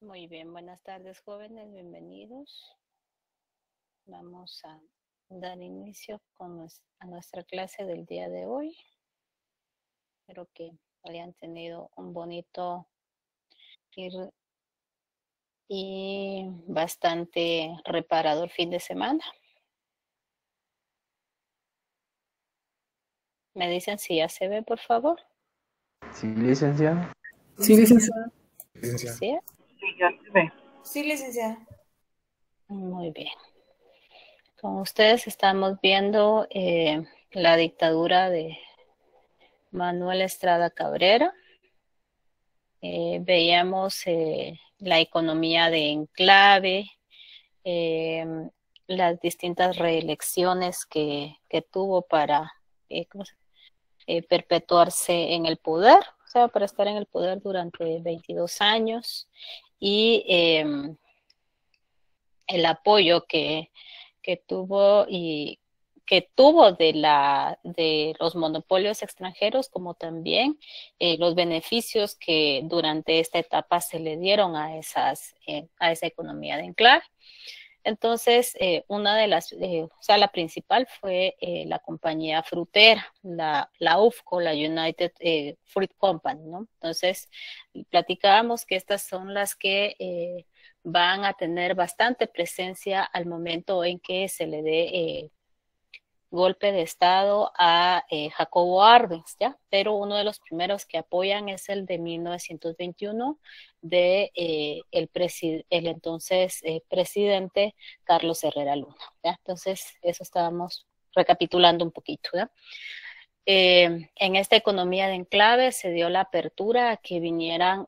Muy bien, buenas tardes jóvenes, bienvenidos. Vamos a dar inicio a nuestra clase del día de hoy. Espero que hayan tenido un bonito y, y bastante el fin de semana. Me dicen si ya se ve, por favor. Sí, licenciado. Sí, licenciado. ¿Sí? Sí, licenciada. Muy bien. Como ustedes estamos viendo eh, la dictadura de Manuel Estrada Cabrera. Eh, veíamos eh, la economía de enclave, em, las distintas reelecciones que, que tuvo para eh, eh, perpetuarse en el poder, o sea, para estar en el poder durante 22 años y em, el apoyo que, que tuvo y que tuvo de la de los monopolios extranjeros como también eh, los beneficios que durante esta etapa se le dieron a esas eh, a esa economía de enclave entonces, eh, una de las, eh, o sea, la principal fue eh, la compañía frutera, la, la UFCO, la United Fruit Company, ¿no? Entonces, platicábamos que estas son las que van a tener bastante presencia al momento en que se le dé golpe de Estado a eh, Jacobo Arbenz, ¿ya? Pero uno de los primeros que apoyan es el de 1921 de eh, el, entonces eh, presidente Carlos Herrera Luna, ¿ya? Entonces, eso estábamos recapitulando un poquito, en esta economía de enclave se dio la apertura a que vinieran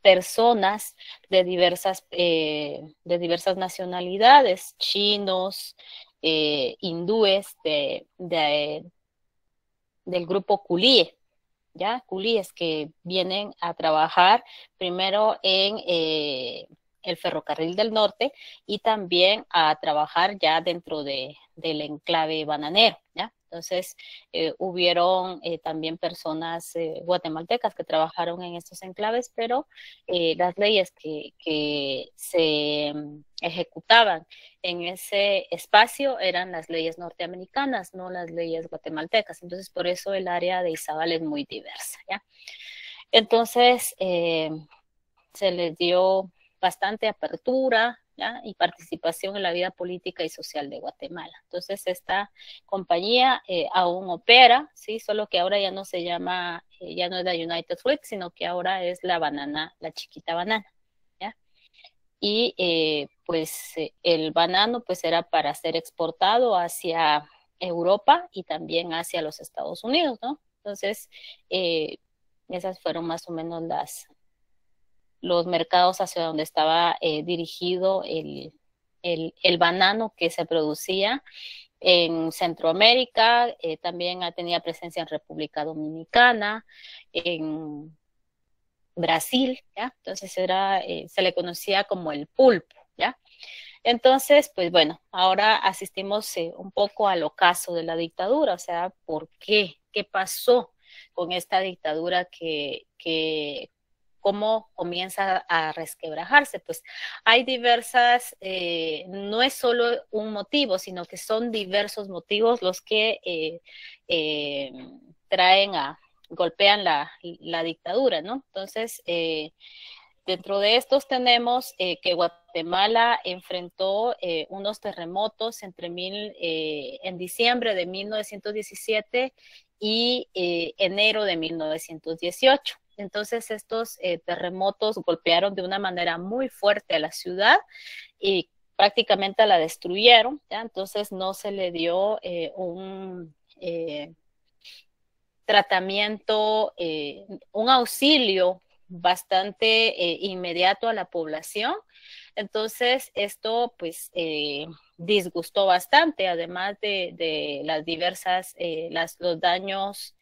personas de diversas, de diversas nacionalidades, chinos, eh, hindúes de, del grupo Kulie, ¿ya? es que vienen a trabajar primero en eh, el ferrocarril del norte y también a trabajar ya dentro de, del enclave bananero, ¿ya? Entonces, eh, hubieron eh, también personas eh, guatemaltecas que trabajaron en estos enclaves, pero las leyes que, se mm, ejecutaban en ese espacio eran las leyes norteamericanas, no las leyes guatemaltecas. Entonces, por eso el área de Izabal es muy diversa. Entonces, se les dio bastante apertura y participación en la vida política y social de Guatemala. Entonces, esta compañía eh, aún opera, ¿sí? solo que ahora ya no se llama, eh, ya no es la United Fruit, sino que ahora es la banana, la chiquita banana. Y eh, pues el banano pues era para ser exportado hacia Europa y también hacia los Estados Unidos, ¿no? Entonces, esas fueron más o menos las, los mercados hacia donde estaba eh, dirigido el, banano que se producía en Centroamérica, eh, también tenía presencia en República Dominicana, en Brasil, ¿ya? Entonces era, eh, se le conocía como el pulpo, ¿ya? Entonces, pues bueno, ahora asistimos un poco al ocaso de la dictadura, o sea, ¿por qué? ¿Qué pasó con esta dictadura que, que cómo comienza a resquebrajarse. Pues hay diversas, eh, no es solo un motivo, sino que son diversos motivos los que eh, eh, traen a, golpean la, dictadura, ¿no? Entonces, dentro de estos tenemos que Guatemala enfrentó unos terremotos entre mil, en diciembre de 1917 y enero de 1918 entonces estos eh, terremotos golpearon de una manera muy fuerte a la ciudad y prácticamente la destruyeron, ¿ya? entonces no se le dio eh, un eh, tratamiento, un auxilio bastante inmediato a la población. Entonces esto pues disgustó bastante, además de, las diversas, las, los daños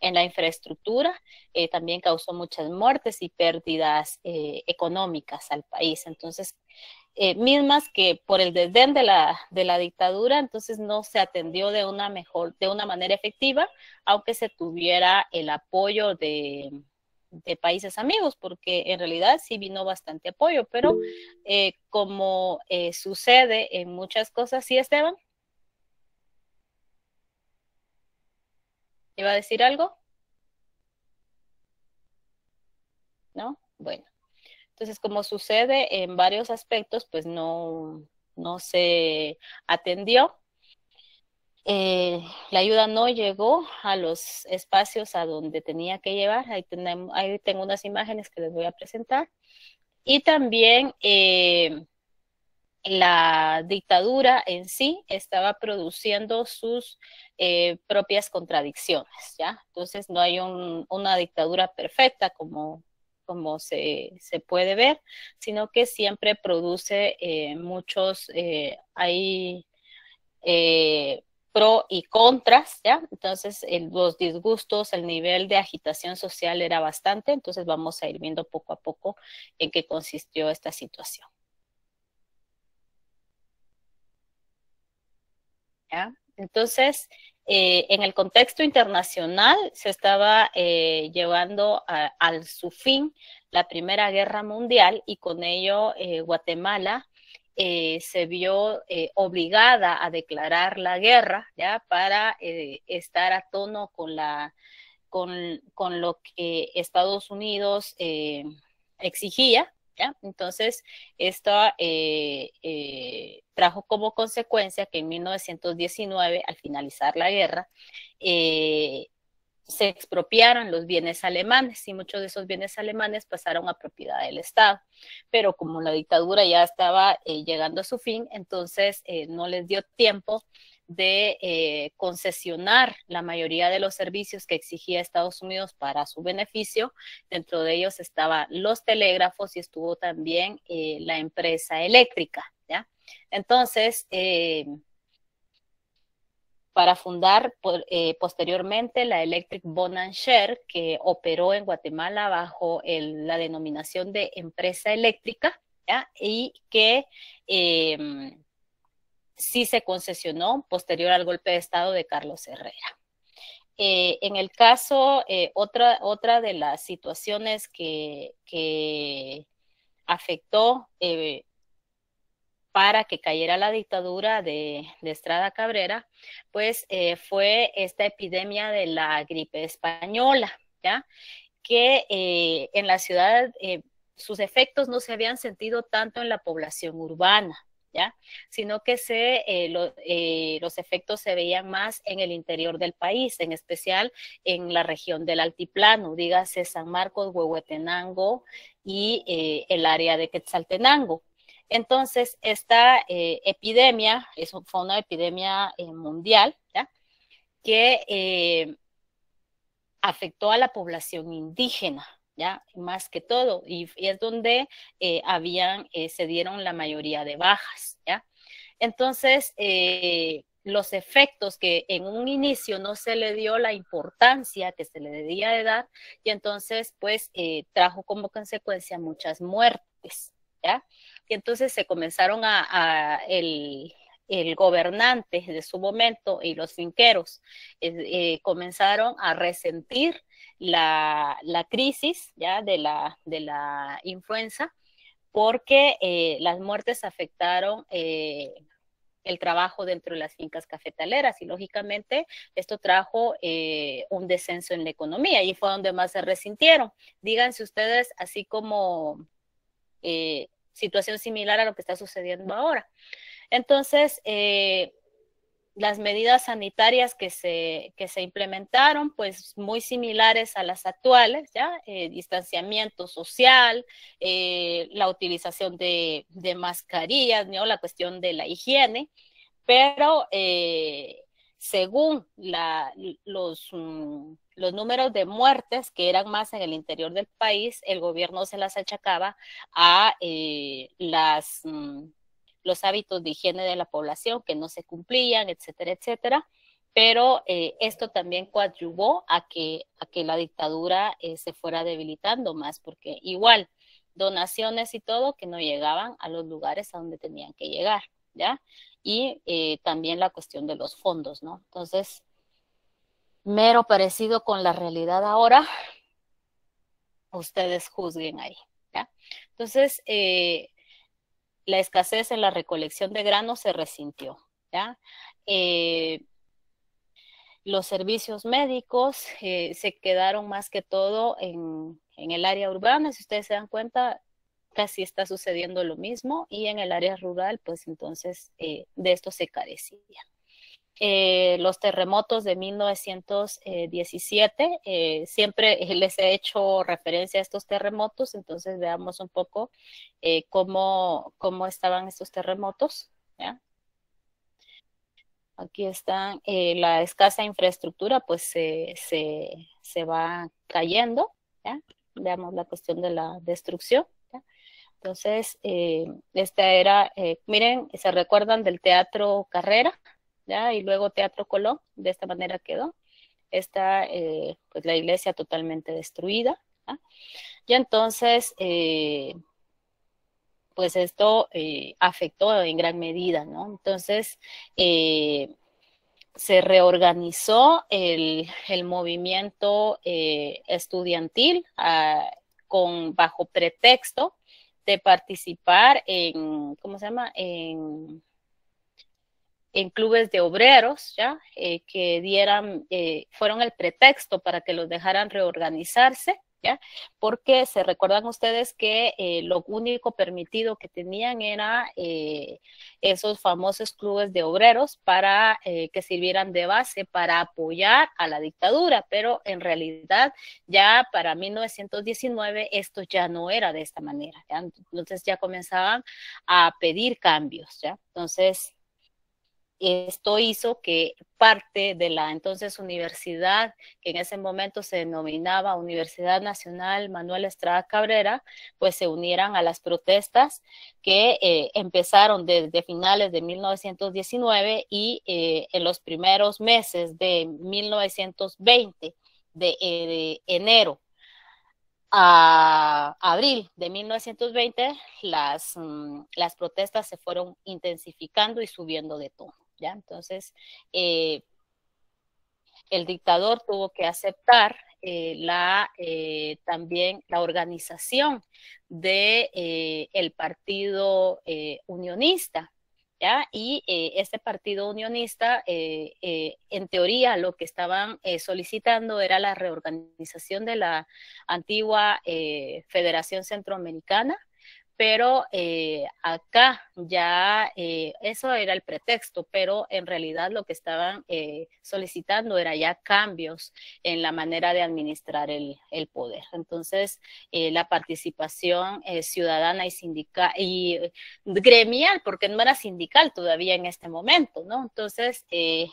en la infraestructura, eh, también causó muchas muertes y pérdidas eh, económicas al país. Entonces, eh, mismas que por el desdén de la, de la dictadura, entonces no se atendió de una mejor, de una manera efectiva, aunque se tuviera el apoyo de, de países amigos, porque en realidad sí vino bastante apoyo, pero como sucede en muchas cosas, sí, Esteban, ¿Iba a decir algo? ¿No? Bueno. Entonces, como sucede en varios aspectos, pues no, no se atendió. Eh, la ayuda no llegó a los espacios a donde tenía que llevar. Ahí, tengo unas imágenes que les voy a presentar. Y también eh, la dictadura en sí estaba produciendo sus eh, propias contradicciones, ¿ya? Entonces no hay una dictadura perfecta como, como se, se, puede ver, sino que siempre produce eh, muchos, eh, hay pro y contras, ¿ya? Entonces los disgustos, el nivel de agitación social era bastante, entonces vamos a ir viendo poco a poco en qué consistió esta situación. Entonces, eh, en el contexto internacional se estaba eh, llevando al su fin la Primera Guerra Mundial y con ello eh, Guatemala se vio obligada a declarar la guerra ya para estar a tono con la con lo que Estados Unidos exigía entonces, esto eh, eh, trajo como consecuencia que en 1919, al finalizar la guerra, eh, se expropiaron los bienes alemanes y muchos de esos bienes alemanes pasaron a propiedad del Estado. Pero como la dictadura ya estaba llegando a su fin, entonces no les dio tiempo de eh, concesionar la mayoría de los servicios que exigía Estados Unidos para su beneficio. Dentro de ellos estaban los telégrafos y estuvo también eh, la empresa eléctrica. ¿ya? Entonces, eh, para fundar posteriormente la Electric Bonan Share, que operó en Guatemala bajo la denominación de empresa eléctrica, ¿ya? y que em, sí se concesionó posterior al golpe de Estado de Carlos Herrera. Eh, en el caso, eh, otra, otra de las situaciones que, afectó eh, para que cayera la dictadura de, Estrada Cabrera, pues fue esta epidemia de la gripe española, Que en la ciudad sus efectos no se habían sentido tanto en la población urbana, Sino que eh, eh, los efectos se veían más en el interior del país, en especial en la región del altiplano, dígase San Marcos, Huehuetenango y eh, el área de Quetzaltenango. Entonces, esta epidemia, fue una epidemia mundial, que afectó a la población indígena, ¿ya? Más que todo, y, es donde eh, habían, eh, se dieron la mayoría de bajas, ¿ya? Entonces, eh, los efectos que en un inicio no se le dio la importancia que se le debía de dar, y entonces, pues, trajo como consecuencia muchas muertes, ¿ya? Y entonces se comenzaron a, el gobernante de su momento y los finqueros eh, comenzaron a resentir la, crisis ya de la, de la influenza porque eh, las muertes afectaron eh, el trabajo dentro de las fincas cafetaleras y lógicamente esto trajo un descenso en la economía y fue donde más se resintieron. Díganse ustedes, así como situación similar a lo que está sucediendo ahora. Entonces, eh, las medidas sanitarias que se, que se implementaron, pues muy similares a las actuales, ¿ya? Eh, distanciamiento social, eh, la utilización de, de mascarillas, ¿no? La cuestión de la higiene, pero según la, los, mm, los números de muertes que eran más en el interior del país, el gobierno se las achacaba a las mm, los hábitos de higiene de la población que no se cumplían, etcétera, etcétera. Pero eh, esto también coadyuvó a que, a que la dictadura eh, se fuera debilitando más, porque igual donaciones y todo que no llegaban a los lugares a donde tenían que llegar, ¿ya? Y eh, también la cuestión de los fondos, ¿no? Entonces, mero parecido con la realidad ahora, ustedes juzguen ahí, ¿ya? Entonces, eh, la escasez en la recolección de granos se resintió. ¿ya? Eh, los servicios médicos eh, se quedaron más que todo en, el área urbana, si ustedes se dan cuenta, casi está sucediendo lo mismo y en el área rural, pues entonces eh, de esto se carecía. Eh, los terremotos de 1917. Eh, siempre les he hecho referencia a estos terremotos, entonces veamos un poco eh, cómo, cómo estaban estos terremotos. Aquí están, la escasa infraestructura pues se, va cayendo. Veamos la cuestión de la destrucción. Entonces, esta era, miren, ¿se recuerdan del Teatro Carrera? y luego Teatro Colón, de esta manera quedó. Está eh, pues la iglesia totalmente destruida. ¿ah? ¿ya? Y entonces, eh, pues esto eh, afectó en gran medida, ¿no? Entonces, se reorganizó el, movimiento estudiantil ah, con, bajo pretexto de participar en, ¿cómo se llama?, en en clubes de obreros, ¿ya? Eh, que dieran, eh, fueron el pretexto para que los dejaran reorganizarse, ¿ya? Porque se recuerdan ustedes que eh, lo único permitido que tenían era esos famosos clubes de obreros para que sirvieran de base para apoyar a la dictadura, pero en realidad ya para 1919 esto ya no era de esta manera, ¿ya? Entonces ya comenzaban a pedir cambios, ¿ya? Entonces, esto hizo que parte de la entonces universidad, que en ese momento se denominaba Universidad Nacional Manuel Estrada Cabrera, pues se unieran a las protestas que eh, empezaron desde finales de 1919 y eh, en los primeros meses de 1920, eh, de, enero a abril de 1920 las, mm, las protestas se fueron intensificando y subiendo de tono. Entonces, eh, el dictador tuvo que aceptar eh, la, eh, también la organización del de, el partido unionista, Y este partido unionista, en teoría, lo que estaban solicitando era la reorganización de la antigua Federación Centroamericana, pero eh, acá ya eh, eso era el pretexto, pero en realidad lo que estaban eh, solicitando era ya cambios en la manera de administrar el, poder. Entonces, eh, la participación ciudadana y sindical y gremial, porque no era sindical todavía en este momento, ¿no? Entonces, y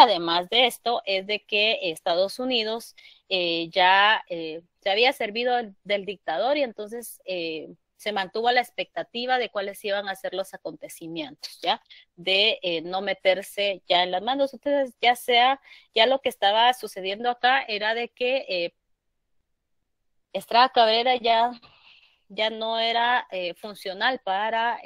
además de esto es de que Estados Unidos ya se había servido del dictador y entonces se mantuvo la expectativa de cuáles iban a ser los acontecimientos, ¿ya? De eh, no meterse ya en las manos. Entonces, ya sea, ya lo que estaba sucediendo acá era de que eh, Estrada Cabrera ya, ya no era eh, funcional para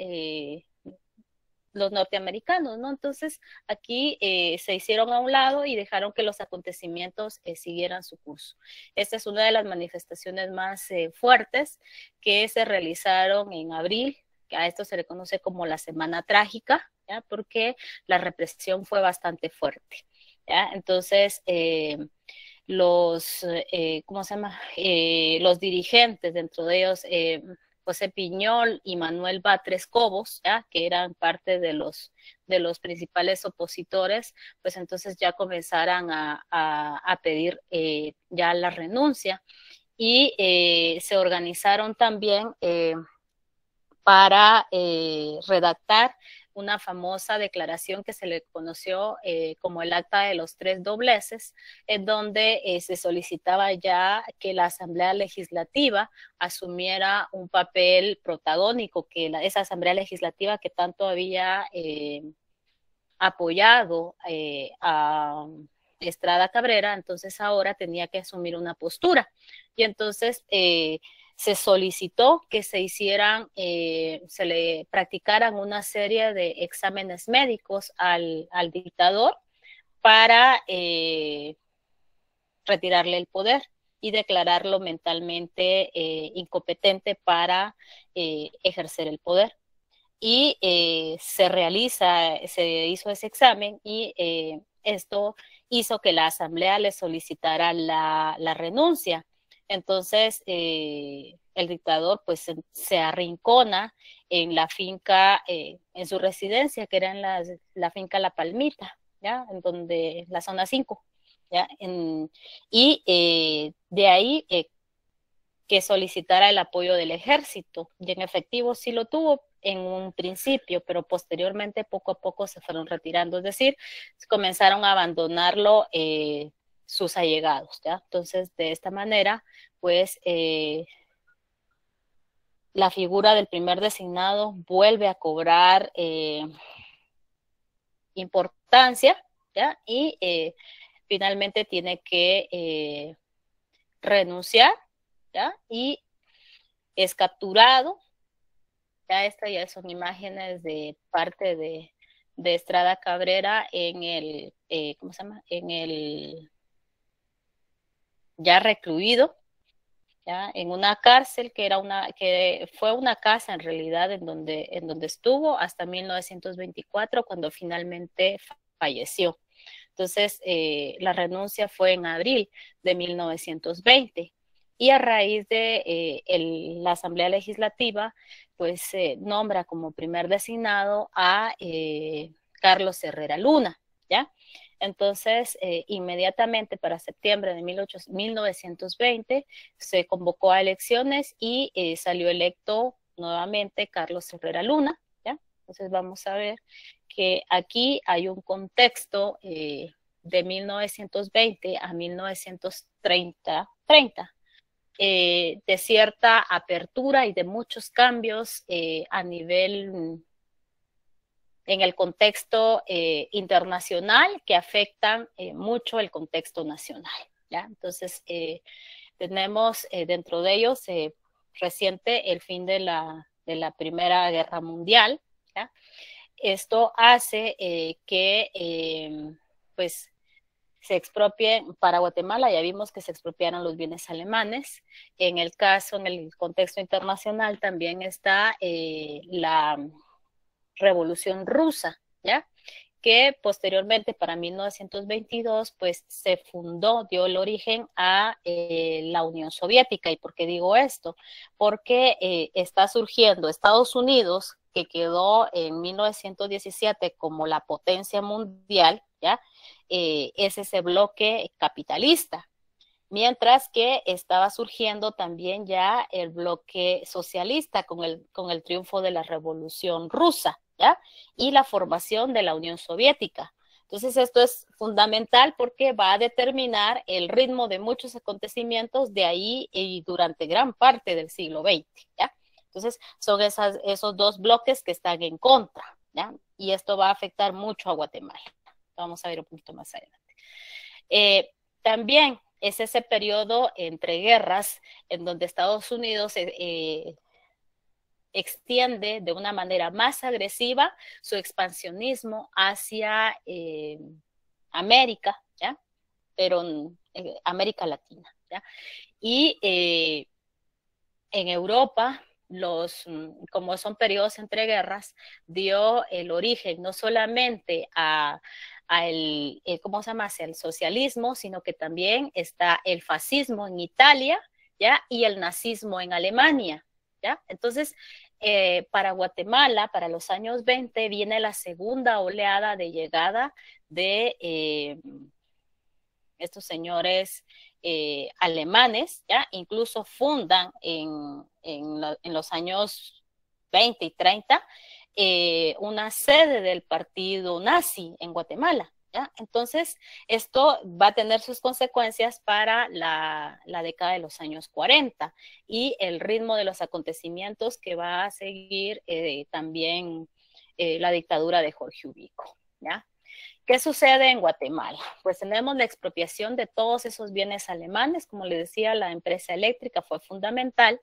los norteamericanos, ¿no? Entonces aquí eh, se hicieron a un lado y dejaron que los acontecimientos eh, siguieran su curso. Esta es una de las manifestaciones más eh, fuertes que se realizaron en abril, que a esto se le conoce como la Semana Trágica, ¿ya? Porque la represión fue bastante fuerte, ¿ya? Entonces los, ¿cómo se llama? los dirigentes, dentro de ellos José pues, Piñol y Manuel Batres Cobos, que eran parte de los, de los principales opositores, pues entonces ya comenzaran a, a, pedir eh, ya la renuncia. Y eh, se organizaron también eh, para redactar una famosa declaración que se le conoció eh, como el Acta de los Tres Dobleces, en donde eh, se solicitaba ya que la Asamblea Legislativa asumiera un papel protagónico, que la, esa Asamblea Legislativa que tanto había eh, apoyado a Estrada Cabrera, entonces ahora tenía que asumir una postura. Y entonces se solicitó que se hicieran, eh, se le practicaran una serie de exámenes médicos al, dictador para eh, retirarle el poder y declararlo mentalmente eh, incompetente para ejercer el poder. Y se realiza, se hizo ese examen y esto hizo que la Asamblea le solicitara la renuncia entonces, eh, el dictador pues se, arrincona en la finca, eh, en su residencia, que era en la, finca La Palmita, ¿ya? En donde, la zona 5, ¿ya? En, y eh, de ahí que solicitara el apoyo del ejército, y en efectivo sí lo tuvo en un principio, pero posteriormente poco a poco se fueron retirando, es decir, comenzaron a abandonarlo sus allegados, ¿ya? Entonces, de esta manera, pues eh, la figura del primer designado vuelve a cobrar eh, importancia, ¿ya? Y eh, finalmente tiene que renunciar, ¿ya? Y es capturado, ya estas ya son imágenes de parte de, de Estrada Cabrera en el, ¿cómo se llama? En el ya recluido, ya en una cárcel que era una que fue una casa en realidad en donde en donde estuvo hasta 1924 cuando finalmente falleció. Entonces eh, la renuncia fue en abril de 1920 y a raíz de eh, la Asamblea Legislativa pues se nombra como primer designado a eh, Carlos Herrera Luna, ¿ya? Entonces, eh, inmediatamente para septiembre de 1920 se convocó a elecciones y eh, salió electo nuevamente Carlos Herrera Luna. Entonces, vamos a ver que aquí hay un contexto eh, de 1920 a 1930, 30, de cierta apertura y de muchos cambios a nivel en el contexto eh, internacional que afectan eh, mucho el contexto nacional. ¿ya? Entonces, eh, tenemos dentro de ellos reciente el fin de la, de la Primera Guerra Mundial. Esto hace que em, pues, se expropien para Guatemala, ya vimos que se expropiaron los bienes alemanes. En el caso, en el contexto internacional, también está la Revolución Rusa, ¿ya? Que posteriormente, para 1922, pues se fundó, dio el origen a eh, la Unión Soviética. ¿Y por qué digo esto? Porque eh, está surgiendo Estados Unidos, que quedó en 1917 como la potencia mundial, ¿ya? Eh, es ese bloque capitalista, mientras que estaba surgiendo también ya el bloque socialista con el, con el triunfo de la revolución rusa. Y la formación de la Unión Soviética. Entonces, esto es fundamental porque va a determinar el ritmo de muchos acontecimientos de ahí y durante gran parte del siglo XX, Entonces, son esas, esos dos bloques que están en contra, Y esto va a afectar mucho a Guatemala. Vamos a ver un poquito más adelante. Eh, también es ese periodo entre guerras en donde Estados Unidos eh, eh, extiende de una manera más agresiva su expansionismo hacia eh, América, ¿ya? pero en América Latina. ¿ya? Y eh, en Europa, los, mm, como son periodos entre guerras, dio el origen no solamente a, el, eh, ¿cómo se llama?, el socialismo, sino que también está el fascismo en Italia, ¿ya? Y el nazismo en Alemania, ¿ya? Entonces, eh, para Guatemala, para los años 20, viene la segunda oleada de llegada de eh, estos señores eh, alemanes, ¿ya? incluso fundan en, en, los años 20 y 30 una sede del partido nazi en Guatemala. Entonces, esto va a tener sus consecuencias para la, década de los años 40 y el ritmo de los acontecimientos que va a seguir eh, también eh, la dictadura de Jorge Ubico, ¿Qué sucede en Guatemala? Pues tenemos la expropiación de todos esos bienes alemanes, como les decía, la empresa eléctrica fue fundamental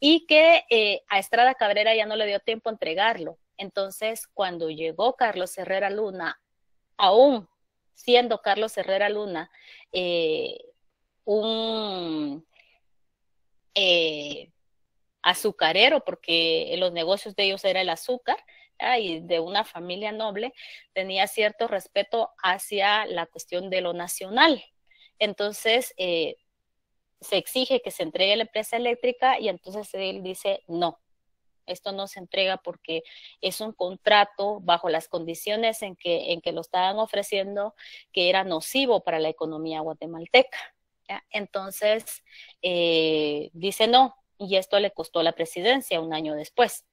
y que eh, a Estrada Cabrera ya no le dio tiempo a entregarlo. Entonces, cuando llegó Carlos Herrera Luna aún siendo Carlos Herrera Luna eh, un eh, azucarero, porque los negocios de ellos era el azúcar, y de una familia noble, tenía cierto respeto hacia la cuestión de lo nacional. Entonces, eh, se exige que se entregue la empresa eléctrica y entonces él dice no esto no se entrega porque es un contrato bajo las condiciones en que, en que lo estaban ofreciendo que era nocivo para la economía guatemalteca. Entonces, eh, dice no, y esto le costó la presidencia un año después.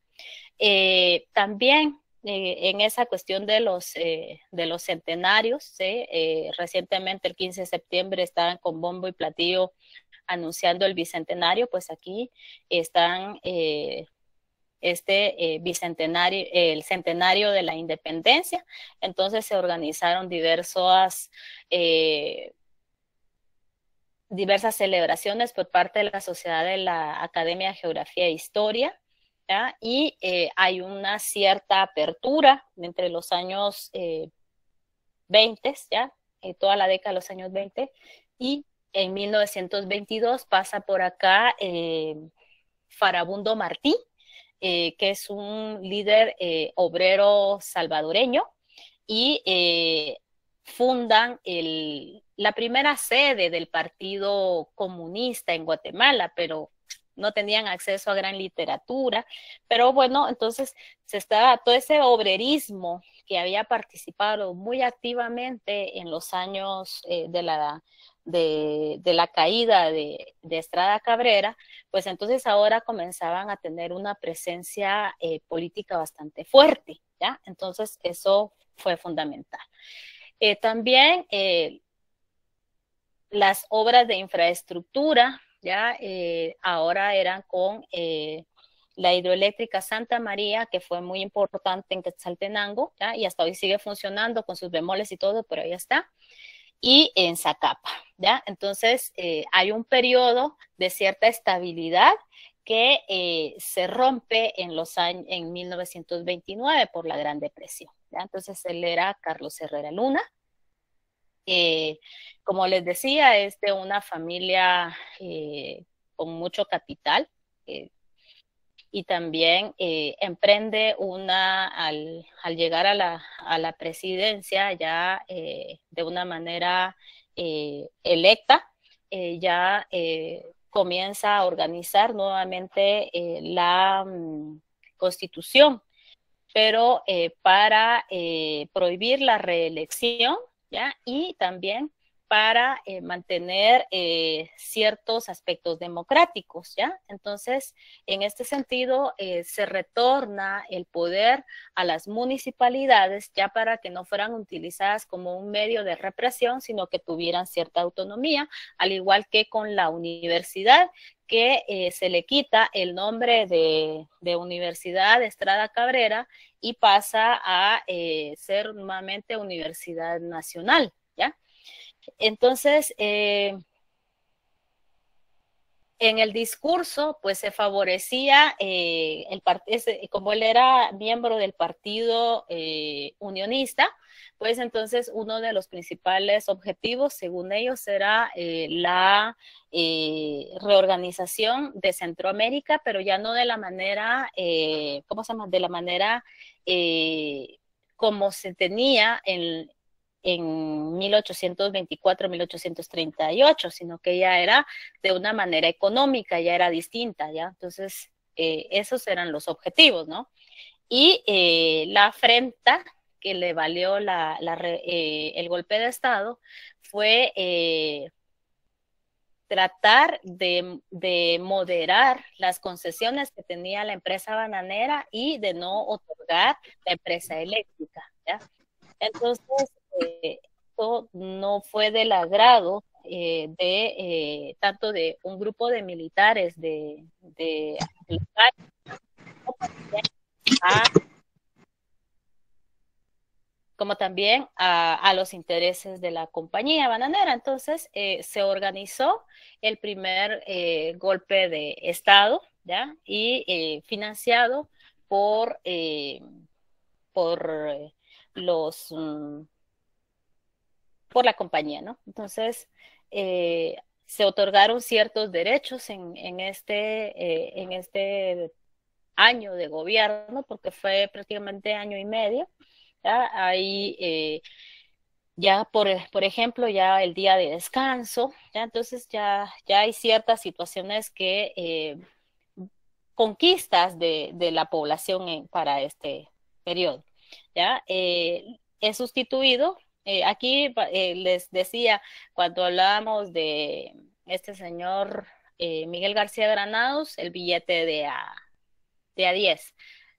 Eh, también eh, en esa cuestión de los, de los centenarios. recientemente, el 15 de septiembre, estaban con bombo y platillo anunciando el bicentenario, pues aquí están este eh, bicentenario, el centenario de la independencia. Entonces se organizaron diversas, eh, diversas celebraciones por parte de la Sociedad de la Academia de Geografía e Historia. Y eh, hay una cierta apertura entre los años 20, ¿ya? toda la década de los años 20, y en 1922 pasa por acá Farabundo Martí, eh, que es un líder eh, obrero salvadoreño y eh, fundan el, la primera sede del Partido Comunista en Guatemala, pero no tenían acceso a gran literatura, pero bueno, entonces se estaba todo ese obrerismo que había participado muy activamente en los años de la de, la caída de, Estrada Cabrera, pues entonces ahora comenzaban a tener una presencia eh, política bastante fuerte, ¿ya? Entonces eso fue fundamental. Eh, también eh, las obras de infraestructura, ¿ya? ahora eran con la hidroeléctrica Santa María, que fue muy importante en Quetzaltenango, ¿ya? y hasta hoy sigue funcionando con sus bemoles y todo, pero ahí está y en Zacapa. ¿ya? Entonces, eh, hay un periodo de cierta estabilidad que eh, se rompe en, los años, en 1929 por la Gran Depresión. ¿ya? Entonces, él era Carlos Herrera Luna. como les decía, es de una familia eh, con mucho capital, y también eh, emprende una, al, llegar a la, a la, presidencia ya eh, de una manera eh, electa, ya comienza a organizar nuevamente la mm, constitución, pero para prohibir la reelección ¿ya? y también para eh, mantener eh, ciertos aspectos democráticos, ¿ya? Entonces, en este sentido, eh, se retorna el poder a las municipalidades ya para que no fueran utilizadas como un medio de represión, sino que tuvieran cierta autonomía, al igual que con la universidad, que se le quita el nombre de, de, Universidad Estrada Cabrera y pasa a ser nuevamente Universidad Nacional. Entonces, eh, en el discurso, pues se favorecía, eh, el como él era miembro del partido eh, unionista, pues entonces uno de los principales objetivos, según ellos, era la reorganización de Centroamérica, pero ya no de la manera, ¿cómo se llama? De la manera como se tenía en, en 1824-1838, sino que ya era de una manera económica, ya era distinta, ¿ya? Entonces, eh, esos eran los objetivos, ¿no? Y eh, la afrenta que le valió eh, el golpe de Estado fue tratar de, de, moderar las concesiones que tenía la empresa bananera y de no otorgar la empresa eléctrica. ¿ya? Entonces, eh, esto no fue del agrado eh, de eh, tanto de un grupo de militares de, como también a, los intereses de la compañía bananera. Entonces se organizó el primer golpe de Estado, ¿ya? Y financiado por, por los... Mm, por la compañía, ¿no? Entonces, eh, se otorgaron ciertos derechos en, este, eh, en este año de gobierno, porque fue prácticamente año y medio. ¿ya? Ahí, eh, ya por, por ejemplo, ya el día de descanso, ¿ya? entonces ya, ya hay ciertas situaciones que, conquistas de, la población para este periodo. ¿ya? es sustituido eh, aquí eh, les decía, cuando hablábamos de este señor eh, Miguel García Granados, el billete de a, de a 10.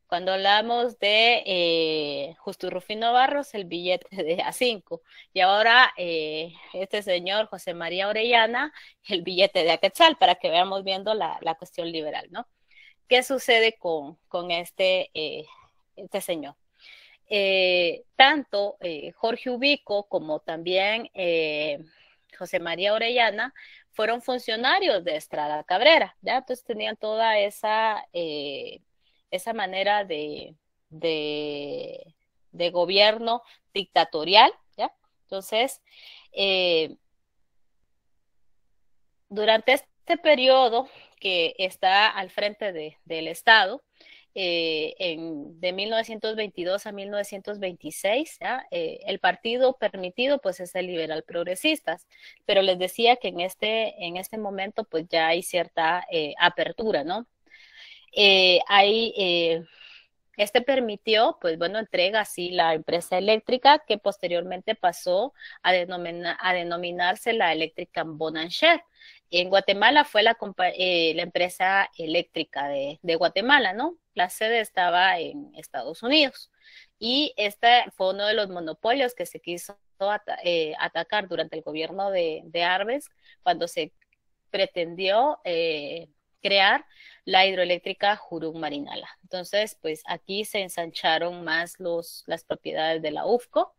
Cuando hablamos de Justo Rufino Barros, el billete de a 5. Y ahora este señor José María Orellana, el billete de a Quetzal, para que veamos viendo la, la cuestión liberal, ¿no? ¿Qué sucede con, con este, este señor? Eh, tanto eh, Jorge Ubico como también eh, José María Orellana fueron funcionarios de Estrada Cabrera, ¿ya? Entonces tenían toda esa, esa manera de, de, gobierno dictatorial, ¿ya? Entonces, durante este periodo que está al frente del Estado, eh, de 1922 a 1926, eh, el partido permitido pues es el liberal progresistas, pero les decía que en este, en este momento pues ya hay cierta eh, apertura, ¿no? hay, este permitió pues bueno, entrega así la empresa eléctrica que posteriormente pasó a, denominarse la eléctrica Bonancher. En Guatemala fue la, empresa eléctrica de Guatemala, ¿no? La sede estaba en Estados Unidos y este fue uno de los monopolios que se quiso eh, atacar durante el gobierno de, Arves cuando se pretendió eh, crear la hidroeléctrica Jurún Marinala. Entonces, pues aquí se ensancharon más los, las propiedades de la UFCO.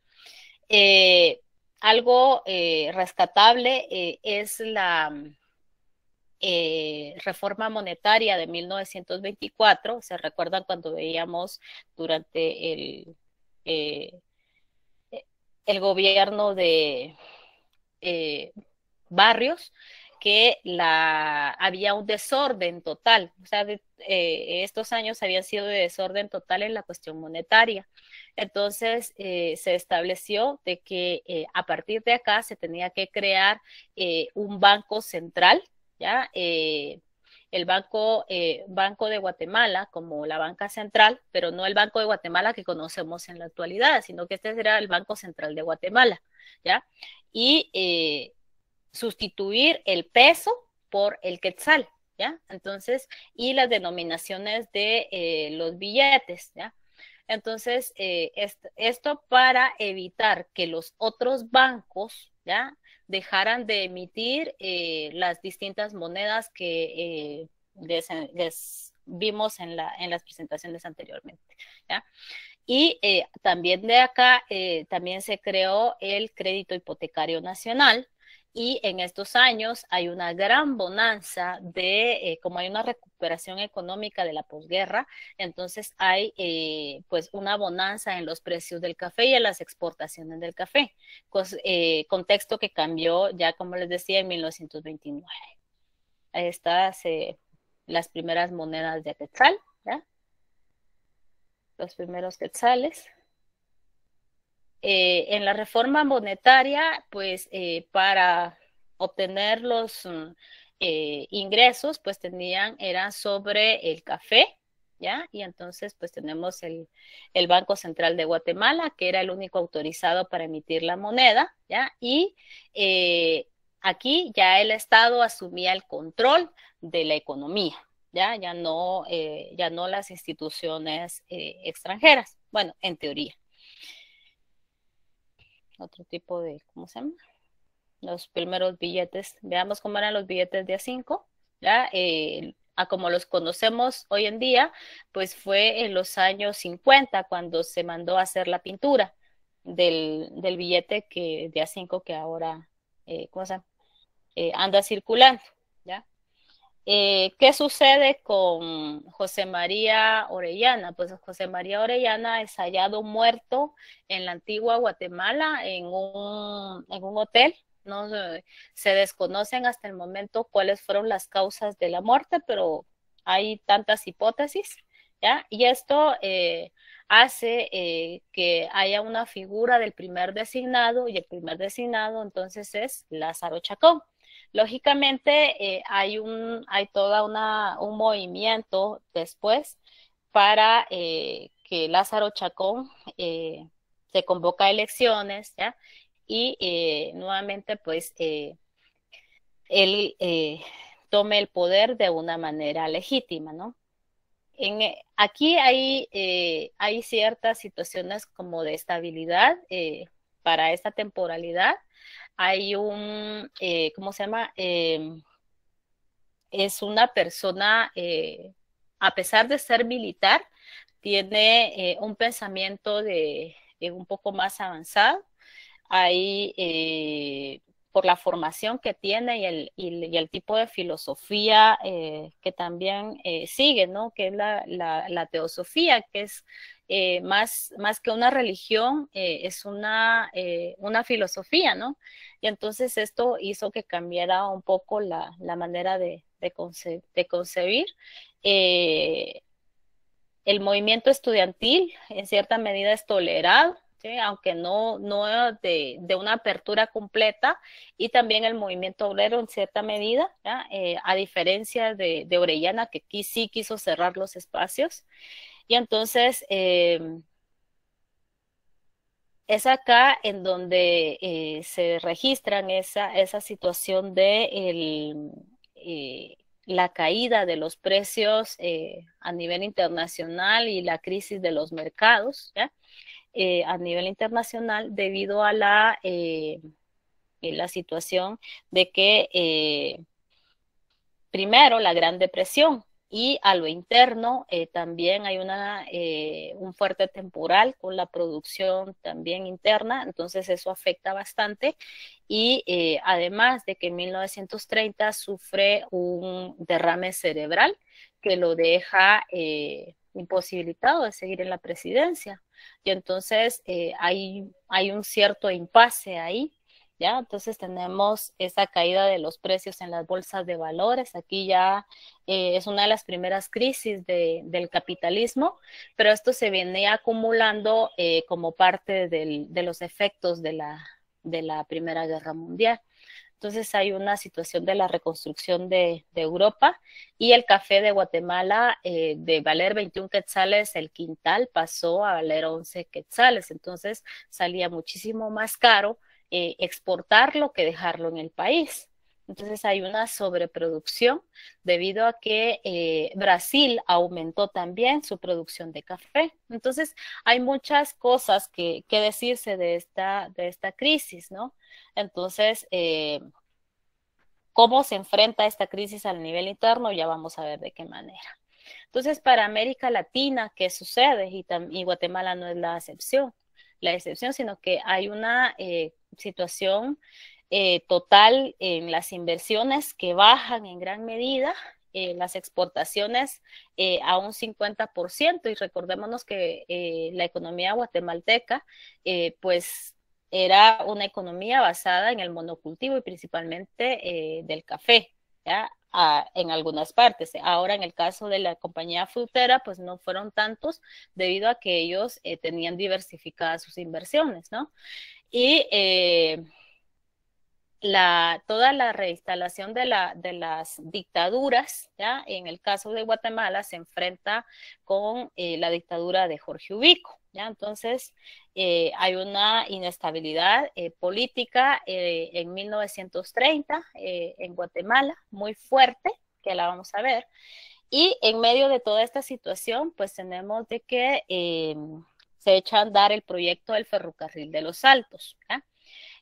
Eh, algo rescatable es la eh, reforma monetaria de 1924, se recuerdan cuando veíamos durante el, eh, eh, el gobierno de Barrios que la, había un desorden total, o sea, estos años habían sido de desorden total en la cuestión monetaria. Entonces se estableció de que a partir de acá se tenía que crear un banco central ¿ya? Eh, el banco, eh, banco de Guatemala como la banca central, pero no el Banco de Guatemala que conocemos en la actualidad, sino que este será el Banco Central de Guatemala, ¿ya? Y eh, sustituir el peso por el quetzal, ¿ya? Entonces, y las denominaciones de eh, los billetes, ¿ya? Entonces, eh, esto, para evitar que los otros bancos, ¿ya? Dejaran de emitir eh, las distintas monedas que eh, les, vimos en, en las presentaciones anteriormente, Y también de acá, también se creó el Crédito Hipotecario Nacional, y en estos años hay una gran bonanza de, eh, como hay una recuperación económica de la posguerra, entonces hay eh, pues una bonanza en los precios del café y en las exportaciones del café, eh, contexto que cambió ya, como les decía, en 1929. Ahí están las primeras monedas de quetzal, ¿ya? los primeros quetzales. Eh, en la reforma monetaria, pues eh, para obtener los mm, eh, ingresos, pues tenían, eran sobre el café, ¿ya? Y entonces, pues tenemos el, el, Banco Central de Guatemala, que era el único autorizado para emitir la moneda, ¿ya? Y aquí ya el Estado asumía el control de la economía, ¿ya? Ya no, ya no las instituciones extranjeras, bueno, en teoría otro tipo de, ¿cómo se llama? Los primeros billetes, veamos cómo eran los billetes de A5, ¿ya? Eh, a como los conocemos hoy en día, pues fue en los años 50 cuando se mandó a hacer la pintura del, del billete que, de A5 que ahora, eh, ¿cómo se llama? Eh, anda circulando, ¿ya? Eh, ¿Qué sucede con José María Orellana? Pues José María Orellana es hallado muerto en la antigua Guatemala, en un, hotel. No, se desconocen hasta el momento cuáles fueron las causas de la muerte, pero hay tantas hipótesis, Y esto eh, hace eh, que haya una figura del primer designado, y el primer designado entonces es Lázaro Chacón. Lógicamente eh, hay un, hay toda una, un movimiento después para eh, que Lázaro Chacón eh, se convoca a elecciones, ¿ya? Y nuevamente, pues, él tome el poder de una manera legítima, ¿no? aquí hay, hay ciertas situaciones como de estabilidad para esta temporalidad hay un, eh, ¿cómo se llama? Em, es una persona, eh, a pesar de ser militar, tiene eh, un pensamiento de, de, un poco más avanzado. Hay por la formación que tiene y el, tipo de filosofía eh, que también eh, sigue, ¿no? Que es la, teosofía, que es eh, más, que una religión, es una, filosofía, ¿no? Y entonces esto hizo que cambiara un poco la, manera de, de concebir el movimiento estudiantil en cierta medida es tolerado aunque no, no de, una apertura completa, y también el movimiento obrero en cierta medida, eh, a diferencia de, Orellana, que aquí sí quiso cerrar los espacios. Y entonces eh, es acá en donde eh, se registran esa, situación de la caída de los precios a nivel internacional y la crisis de los mercados. ¿ya? Eh, a nivel internacional debido a la, eh, la situación de que eh, primero la Gran Depresión y a lo interno también hay una, un fuerte temporal con la producción también interna, entonces eso afecta bastante y además de que en 1930 sufre un derrame cerebral que lo deja imposibilitado de seguir en la presidencia. Y entonces eh, hay, hay un cierto impasse ahí. ¿Ya? Entonces tenemos esa caída de los precios en las bolsas de valores. Aquí ya eh, es una de las primeras crisis del capitalismo, pero esto se viene acumulando eh, como parte de los efectos de la, de la Primera Guerra Mundial. Entonces hay una situación de la reconstrucción de, Europa y el café de Guatemala eh, de valer 21 quetzales el quintal pasó a valer 11 quetzales. Entonces salía muchísimo más caro eh, exportarlo que dejarlo en el país. Entonces hay una sobreproducción debido a que eh, Brasil aumentó también su producción de café. Entonces hay muchas cosas que, que decirse de esta, de esta crisis, ¿no? Entonces, eh, cómo se enfrenta esta crisis a nivel interno, ya vamos a ver de qué manera. Entonces, para América Latina, ¿qué sucede? Y, Guatemala no es la excepción, la excepción, sino que hay una eh, situación eh, total en las inversiones que bajan en gran medida, eh, las exportaciones eh, a un 50% y recordémonos que la economía guatemalteca pues era una economía basada en el monocultivo y principalmente del café. ¿ya? Ah, en algunas partes. Ahora, en el caso de la compañía frutera, pues no fueron tantos debido a que ellos tenían diversificadas sus inversiones, ¿no? Y toda la reinstalación de, las dictaduras, ¿ya? en el caso de Guatemala se enfrenta con eh, la dictadura de Jorge Ubico. ¿ya? Entonces, eh, hay una inestabilidad eh, política en 1930 en Guatemala muy fuerte, que la vamos a ver. Y en medio de toda esta situación, pues tenemos de que se echa a andar el proyecto del ferrocarril de los Altos.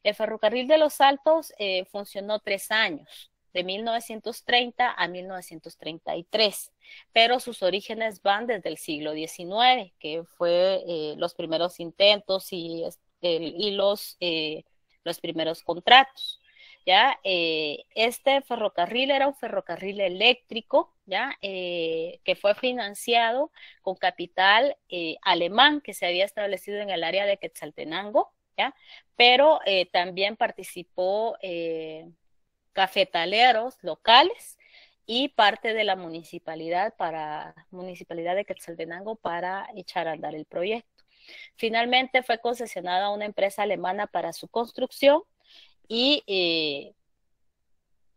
El ferrocarril de los Altos eh, funcionó tres años, de 1930 a 1933, pero sus orígenes van desde el siglo XIX, que fue eh, los primeros intentos y, eh, los, primeros contratos. ¿ya? este ferrocarril era un ferrocarril eléctrico, ¿ya? que fue financiado con capital alemán que se había establecido en el área de Quetzaltenango pero eh, también participó eh, cafetaleros locales y parte de la municipalidad para municipalidad de Quetzaltenango para echar a andar el proyecto. Finalmente fue concesionada a una empresa alemana para su construcción y eh,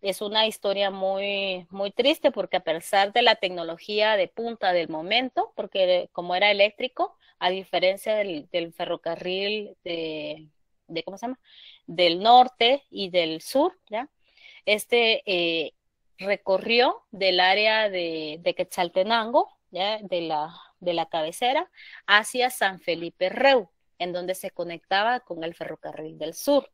es una historia muy, muy triste porque a pesar de la tecnología de punta del momento, porque como era eléctrico, a diferencia del, ferrocarril de, ¿cómo se llama? Del norte y del sur, ¿ya? Este eh, recorrió del área de, Quetzaltenango, De la, de la cabecera, hacia San Felipe Reu, en donde se conectaba con el ferrocarril del sur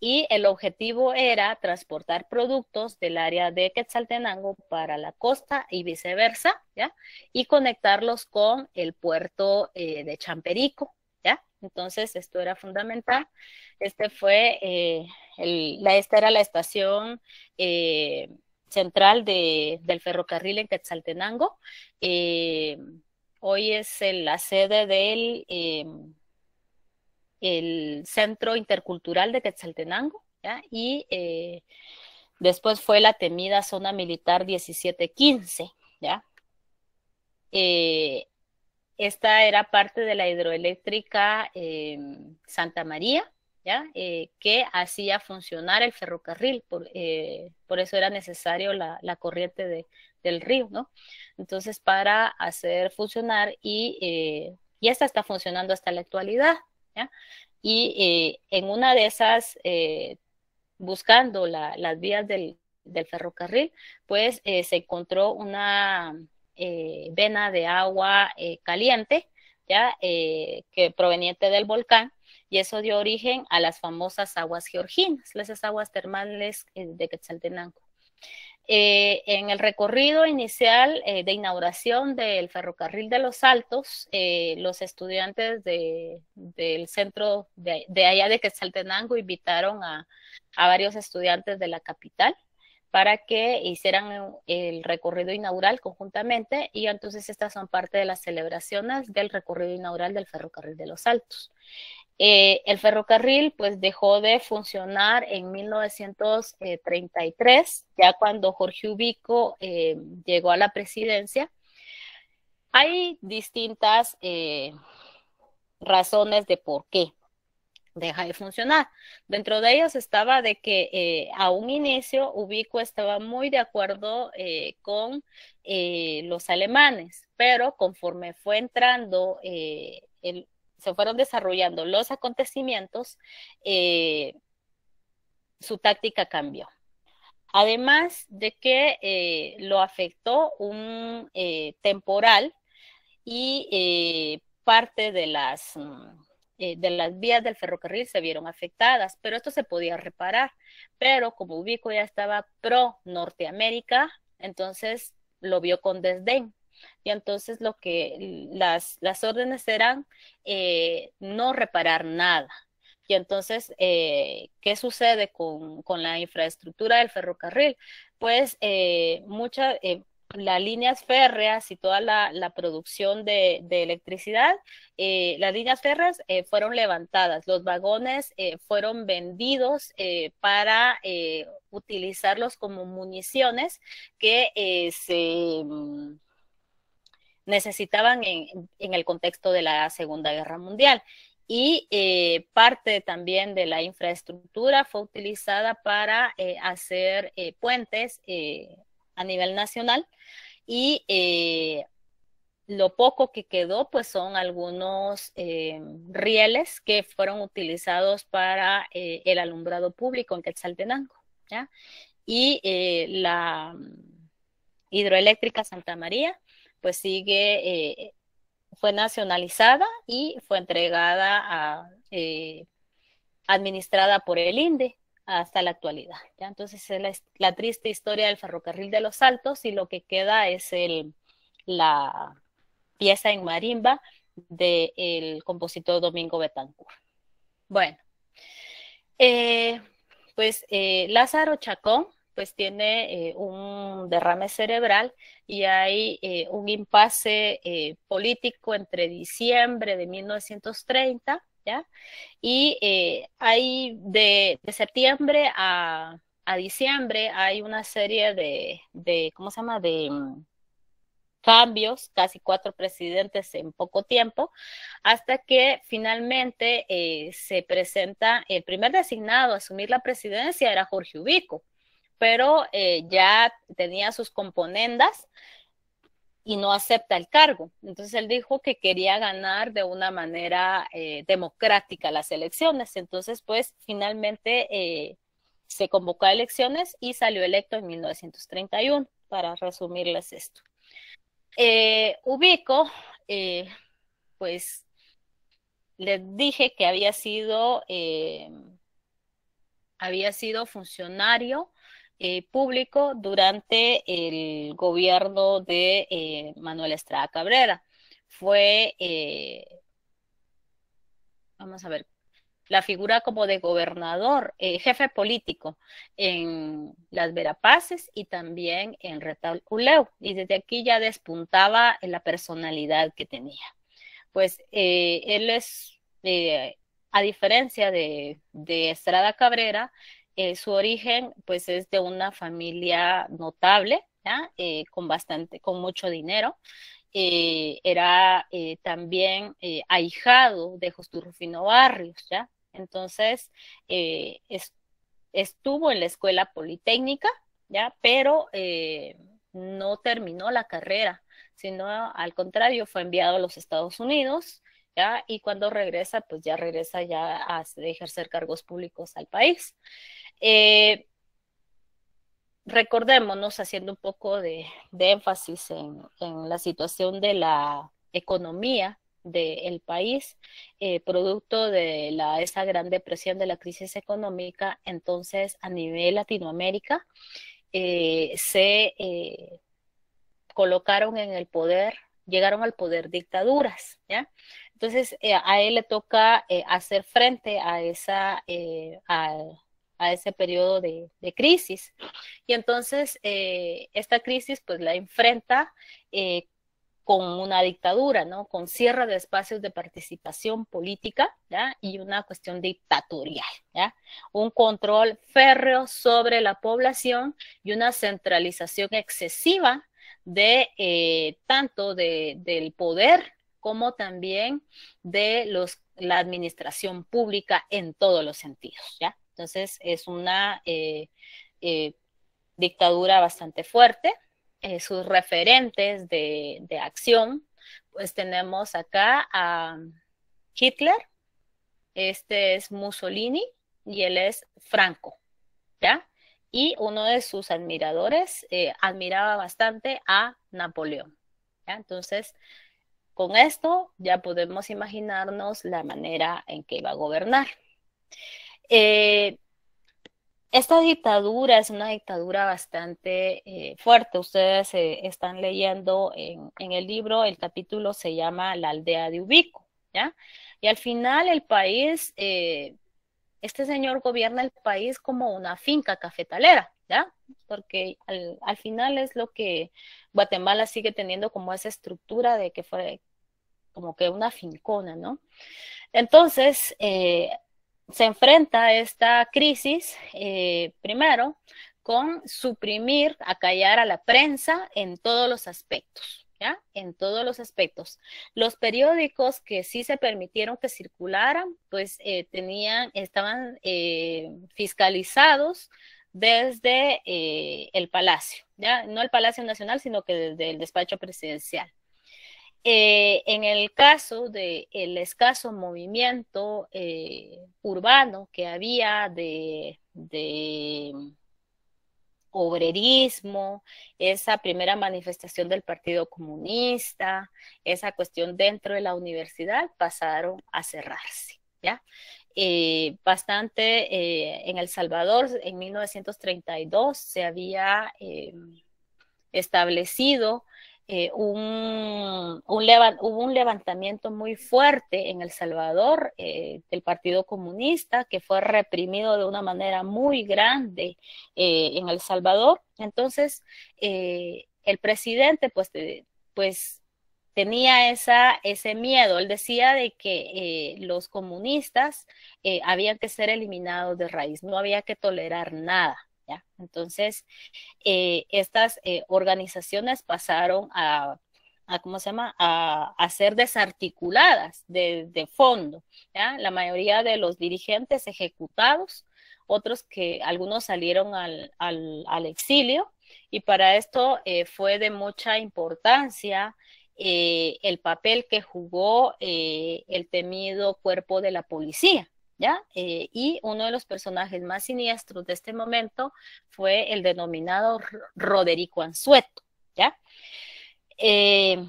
y el objetivo era transportar productos del área de Quetzaltenango para la costa y viceversa, ¿ya? Y conectarlos con el puerto eh, de Champerico, ¿ya? Entonces, esto era fundamental. Este fue, eh, la, esta era la estación eh, central de, del ferrocarril en Quetzaltenango. hoy es la sede del el Centro Intercultural de Quetzaltenango y eh, después fue la temida Zona Militar 1715. ¿ya? Eh, esta era parte de la hidroeléctrica eh, Santa María, ¿ya? que hacía funcionar el ferrocarril, por, eso era necesario la, corriente del río, ¿no? Entonces, para hacer funcionar y, y esta está funcionando hasta la actualidad, y eh, en una de esas, eh, buscando las vías del, ferrocarril, pues eh, se encontró una vena de agua caliente, que proveniente del volcán, y eso dio origen a las famosas aguas georginas, las aguas termales de Quetzaltenango. Eh, en el recorrido inicial eh, de inauguración del ferrocarril de los Altos, eh, los estudiantes del centro de, allá de Quetzaltenango invitaron a, a, varios estudiantes de la capital para que hicieran el recorrido inaugural conjuntamente y entonces estas son parte de las celebraciones del recorrido inaugural del ferrocarril de los Altos. Eh, el ferrocarril pues dejó de funcionar en 1933, ya cuando Jorge Ubico eh, llegó a la presidencia. Hay distintas eh, razones de por qué deja de funcionar. Dentro de ellos estaba de que a un inicio Ubico estaba muy de acuerdo con los alemanes, pero conforme fue entrando el, se fueron desarrollando los acontecimientos, eh, su táctica cambió. Además de que eh, lo afectó un eh, temporal y parte de las, mm, de las vías del ferrocarril se vieron afectadas, pero esto se podía reparar. Pero como Ubico ya estaba pro Norteamérica, entonces lo vio con desdén y entonces lo que las, órdenes eran eh, no reparar nada. Y entonces, eh, ¿qué sucede con, la infraestructura del ferrocarril? Pues eh, muchas, eh, las líneas férreas y toda la, la producción de, electricidad, eh, las líneas férreas fueron levantadas, los vagones fueron vendidos para utilizarlos como municiones que se mm, necesitaban en, en el contexto de la Segunda Guerra Mundial. Y eh, parte también de la infraestructura fue utilizada para eh, hacer eh, puentes a nivel nacional y lo poco que quedó pues son algunos rieles que fueron utilizados para el alumbrado público en Quetzaltenango y la mm, hidroeléctrica Santa María pues sigue, eh, fue nacionalizada y fue entregada a, eh, administrada por el INDE hasta la actualidad. ¿ya? Entonces es la, triste historia del ferrocarril de los Altos y lo que queda es el, la pieza en marimba del compositor Domingo Betancourt. Bueno, eh, pues Lázaro Chacón pues tiene eh, un derrame cerebral y hay eh, un impasse eh, político entre diciembre de 1930, ¿ya? Y hay de, septiembre a, diciembre hay una serie de, ¿cómo se llama?, de mm, cambios, casi cuatro presidentes en poco tiempo, hasta que finalmente se presenta el primer designado a asumir la presidencia era Jorge Ubico pero eh, ya tenía sus componendas y no acepta el cargo. Entonces él dijo que quería ganar de una manera eh, democrática las elecciones. Entonces, pues finalmente eh, se convocó a elecciones y salió electo en 1931, para resumirles esto. Ubico, pues les dije que había sido, había sido funcionario eh, público durante el gobierno de eh, Manuel Estrada Cabrera. Fue, eh, vamos a ver, la figura como de gobernador, jefe político en las Verapaces y también en Uleu Y desde aquí ya despuntaba la personalidad que tenía. Pues él es, a diferencia de Estrada Cabrera, eh, su origen, pues, es de una familia notable, ¿ya? Eh, con bastante, con mucho dinero. Eh, era también ahijado de Justo Rufino Barrios, ¿ya? Entonces, estuvo en la escuela politécnica, ¿ya? Pero no terminó la carrera, sino al contrario, fue enviado a los Estados Unidos y cuando regresa, pues ya regresa ya a ejercer cargos públicos al país. Eh, recordémonos, haciendo un poco de, énfasis en, la situación de la economía del país, eh, producto de esa gran depresión de la crisis económica, entonces a nivel Latinoamérica eh, se colocaron en el poder, llegaron al poder dictaduras, ¿ya? Entonces, eh, a él le toca eh, hacer frente a, esa, eh, a, ese periodo de, crisis. Y entonces, esta crisis pues la enfrenta con una dictadura, ¿no? Con cierre de espacios de participación política, Y una cuestión dictatorial, ¿ya? Un control férreo sobre la población y una centralización excesiva de tanto de, del poder como también de los, la administración pública en todos los sentidos, ¿ya? Entonces es una eh, eh dictadura bastante fuerte. Eh, sus referentes de, de, acción, pues tenemos acá a Hitler, este es Mussolini y él es Franco, ¿ya? Y uno de sus admiradores eh, admiraba bastante a Napoleón, ¿ya? Entonces, con esto ya podemos imaginarnos la manera en que va a gobernar. Eh, esta dictadura es una dictadura bastante eh, fuerte. Ustedes eh, están leyendo en, el libro, el capítulo se llama La aldea de Ubico, ¿ya? Y al final el país este señor gobierna el país como una finca cafetalera, ¿ya? Porque al, final es lo que Guatemala sigue teniendo como esa estructura de que fue como que una fincona, ¿no? Entonces, eh, se enfrenta esta crisis eh, primero con suprimir, acallar a la prensa en todos los aspectos. En todos los aspectos. Los periódicos que sí se permitieron que circularan, pues eh, tenían, estaban eh, fiscalizados desde eh, el Palacio, ¿ya? No el Palacio Nacional, sino que desde el despacho presidencial. en el caso del el escaso movimiento urbano que había de obrerismo, esa primera manifestación del Partido Comunista, esa cuestión dentro de la universidad pasaron a cerrarse. ¿ya? Eh, bastante eh, en El Salvador, en 1932 se había eh, establecido eh, un, hubo un levantamiento muy fuerte en El Salvador eh, del Partido Comunista que fue reprimido de una manera muy grande eh, en El Salvador. Entonces, el presidente pues, pues tenía esa, ese miedo. Él decía de que los comunistas habían que ser eliminados de raíz, no había que tolerar nada. Entonces, eh, estas eh, organizaciones pasaron a, ¿cómo se llama?, a, ser desarticuladas de, fondo, La mayoría de los dirigentes ejecutados, otros que algunos salieron al, exilio, y para esto eh, fue de mucha importancia el papel que jugó el temido cuerpo de la policía, eh, y uno de los personajes más siniestros de este momento fue el denominado Roderico Anzueto, ¿ya? Eh,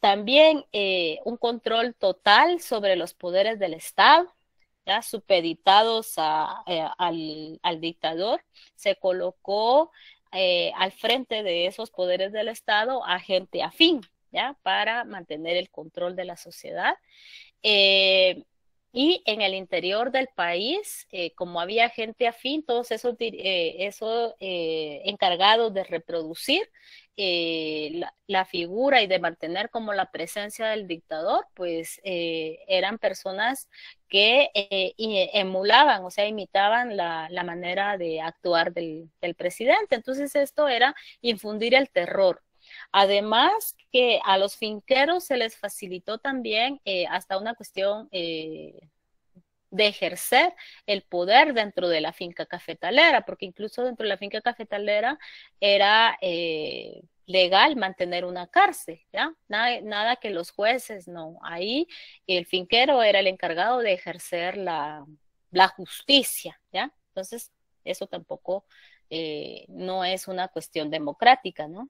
también eh, un control total sobre los poderes del Estado, ya supeditados al, dictador, se colocó al frente de esos poderes del Estado a gente afín, ¿ya? Para mantener el control de la sociedad. Y en el interior del país, eh, como había gente afín, todos esos, eh, eh, encargados de reproducir eh, la, figura y de mantener como la presencia del dictador, pues eran personas que emulaban, o sea, imitaban la, la manera de actuar del, del presidente. Entonces esto era infundir el terror, Además que a los finqueros se les facilitó también eh, hasta una cuestión eh, de ejercer el poder dentro de la finca cafetalera, porque incluso dentro de la finca cafetalera era eh, legal mantener una cárcel, ¿ya? Nada, que los jueces, no. Ahí el finquero era el encargado de ejercer la, justicia, ¿ya? Entonces, eso tampoco no es una cuestión democrática, ¿no?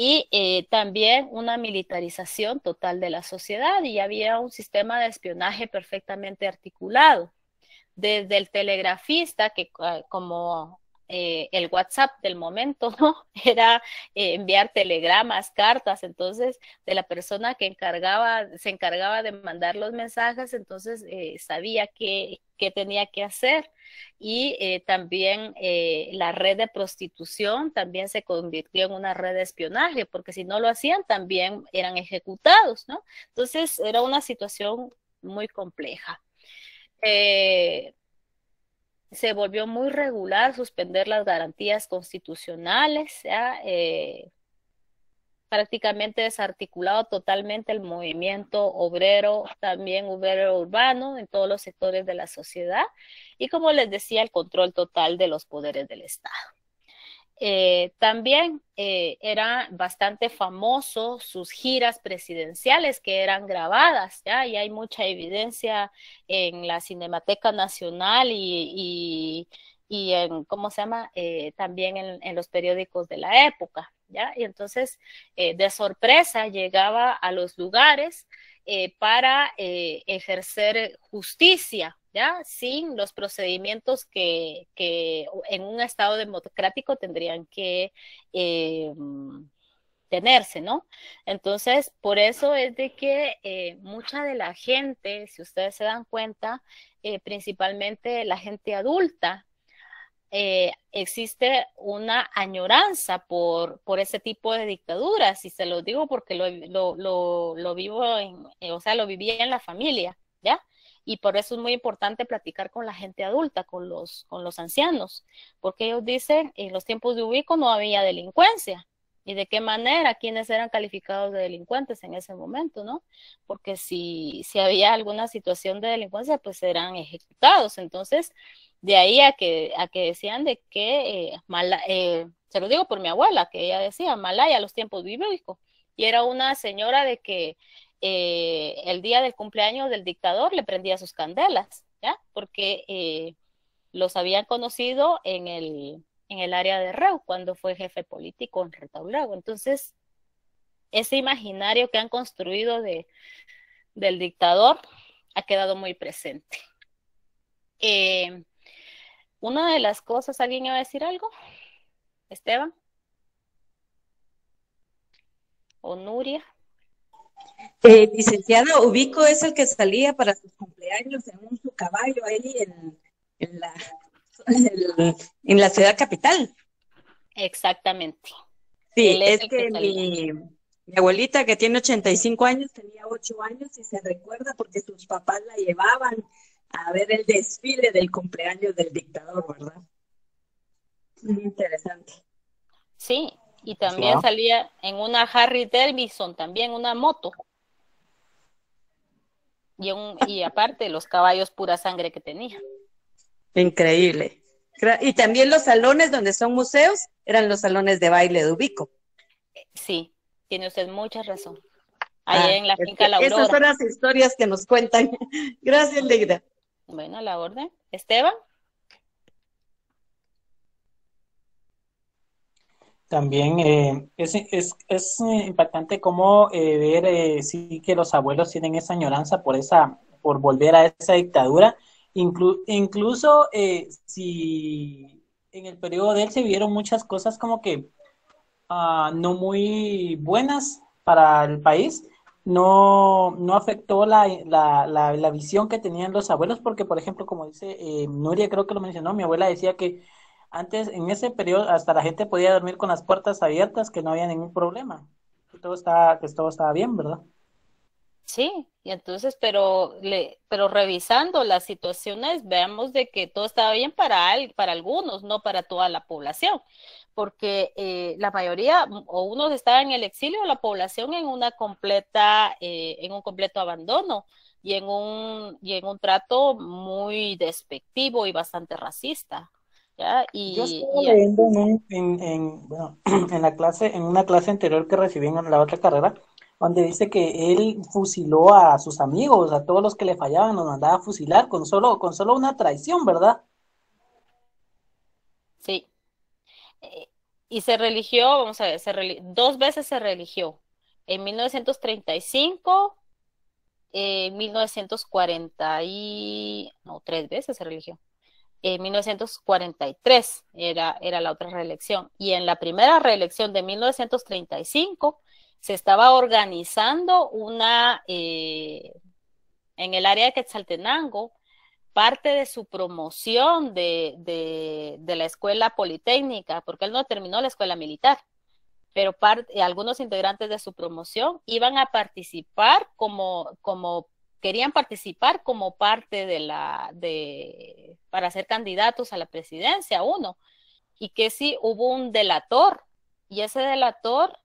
y eh, también una militarización total de la sociedad y había un sistema de espionaje perfectamente articulado, desde el telegrafista que ah, como eh, el WhatsApp del momento, ¿no? Era eh, enviar telegramas, cartas, entonces de la persona que encargaba, se encargaba de mandar los mensajes, entonces eh, sabía qué, qué, tenía que hacer. Y también la red de prostitución también se convirtió en una red de espionaje, porque si no lo hacían también eran ejecutados, ¿no? Entonces era una situación muy compleja se volvió muy regular suspender las garantías constitucionales, eh, prácticamente desarticulado totalmente el movimiento obrero, también obrero urbano en todos los sectores de la sociedad y como les decía, el control total de los poderes del Estado. Eh, también eh, era bastante famoso sus giras presidenciales que eran grabadas, ¿ya? Y hay mucha evidencia en la Cinemateca Nacional y, y, en, ¿cómo se llama? Eh, también en, en, los periódicos de la época, ¿ya? Y entonces, de sorpresa, llegaba a los lugares para ejercer justicia, ¿ya? Sin los procedimientos que, en un Estado democrático tendrían que eh, tenerse, ¿no? Entonces, por eso es de que eh, mucha de la gente, si ustedes se dan cuenta, eh, principalmente la gente adulta, existe una añoranza por, por ese tipo de dictaduras, y se lo digo porque lo, lo, lo, lo vivo, en, o sea, lo vivía en la familia, ¿ya? y por eso es muy importante platicar con la gente adulta, con los, con los ancianos, porque ellos dicen, en los tiempos de Ubico no había delincuencia. ¿Y de qué manera? ¿Quiénes eran calificados de delincuentes en ese momento, no? Porque si, si había alguna situación de delincuencia, pues eran ejecutados. Entonces, de ahí a que, a que decían de que, eh, mala, eh, se lo digo por mi abuela, que ella decía, Malaya, los tiempos Ubico, y era una señora de que eh, el día del cumpleaños del dictador le prendía sus candelas, ¿ya? Porque eh, los habían conocido en el, en el área de Reu, cuando fue jefe político en Retaulago. Entonces, ese imaginario que han construido de, del dictador ha quedado muy presente. Eh, una de las cosas, ¿alguien iba a decir algo? Esteban. ¿O Nuria? Eh, licenciada, Ubico es el que salía para sus cumpleaños en un su caballo ahí en, la, en, la, ciudad capital. Exactamente. Sí, es, que, mi, abuelita que tiene 85 años tenía 8 años y se recuerda porque sus papás la llevaban a ver el desfile del cumpleaños del dictador, ¿verdad? Muy interesante. Sí, y también salía en una Harry Davidson, también una moto y, aparte los caballos pura sangre que tenía. Increíble. Y también los salones donde son museos eran los salones de baile de Ubico. Sí, tiene usted mucha razón. Ah, ahí en la finca La Aurora. Esas son las historias que nos cuentan. Gracias, Leida. Bueno, a la orden. Esteban. También eh, es, es, impactante cómo eh, ver eh, que los abuelos tienen esa añoranza por esa por volver a esa dictadura. incluso eh, si en el periodo de él se vieron muchas cosas como que ah, no muy buenas para el país, no, no afectó la, la, la, la, visión que tenían los abuelos, porque por ejemplo, como dice Nuria, creo que lo mencionó, mi abuela decía que antes, en ese periodo, hasta la gente podía dormir con las puertas abiertas, que no había ningún problema, que todo estaba, que todo estaba bien, ¿verdad? Sí, y entonces, pero, le, pero revisando las situaciones, veamos de que todo estaba bien para, para algunos, no para toda la población, porque eh, la mayoría o unos estaban en el exilio, o la población en una completa, eh, en un completo abandono y en un, y en un trato muy despectivo y bastante racista. Y, Yo estuve leyendo en, bueno, en, la clase, en una clase anterior que recibí en la otra carrera, donde dice que él fusiló a sus amigos, a todos los que le fallaban, los mandaba a fusilar con solo, con solo una traición, ¿verdad? Sí. Eh, y se religió, vamos a ver, se dos veces se religió. En 1935, en 1940 y... no, tres veces se religió. Eh, en 1943 era, era la otra reelección. Y en la primera reelección de 1935 se estaba organizando una, eh, en el área de Quetzaltenango, parte de su promoción de, de, de, la escuela politécnica, porque él no terminó la escuela militar, pero eh, algunos integrantes de su promoción iban a participar como, como querían participar como parte de la, de, para ser candidatos a la presidencia, uno, y que sí hubo un delator, y ese delator,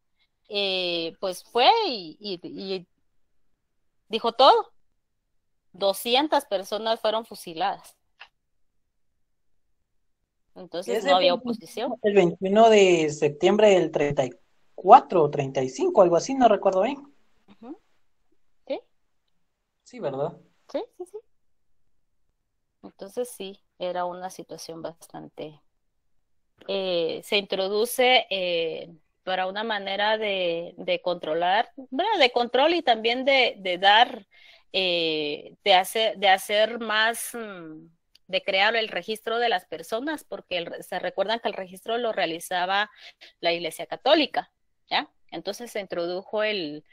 eh, pues fue y, y dijo todo. 200 personas fueron fusiladas. Entonces no había oposición. El 21 de septiembre del 34 o 35, algo así, no recuerdo bien. Sí, ¿verdad? Sí, sí, sí. Entonces sí, era una situación bastante... Eh, se introduce eh, para una manera de, de controlar, bueno, de control y también de, de dar, eh, de, hacer, de hacer más, mm, de crear el registro de las personas, porque se recuerdan que el registro lo realizaba la Iglesia Católica, ¿ya? Entonces se introdujo el,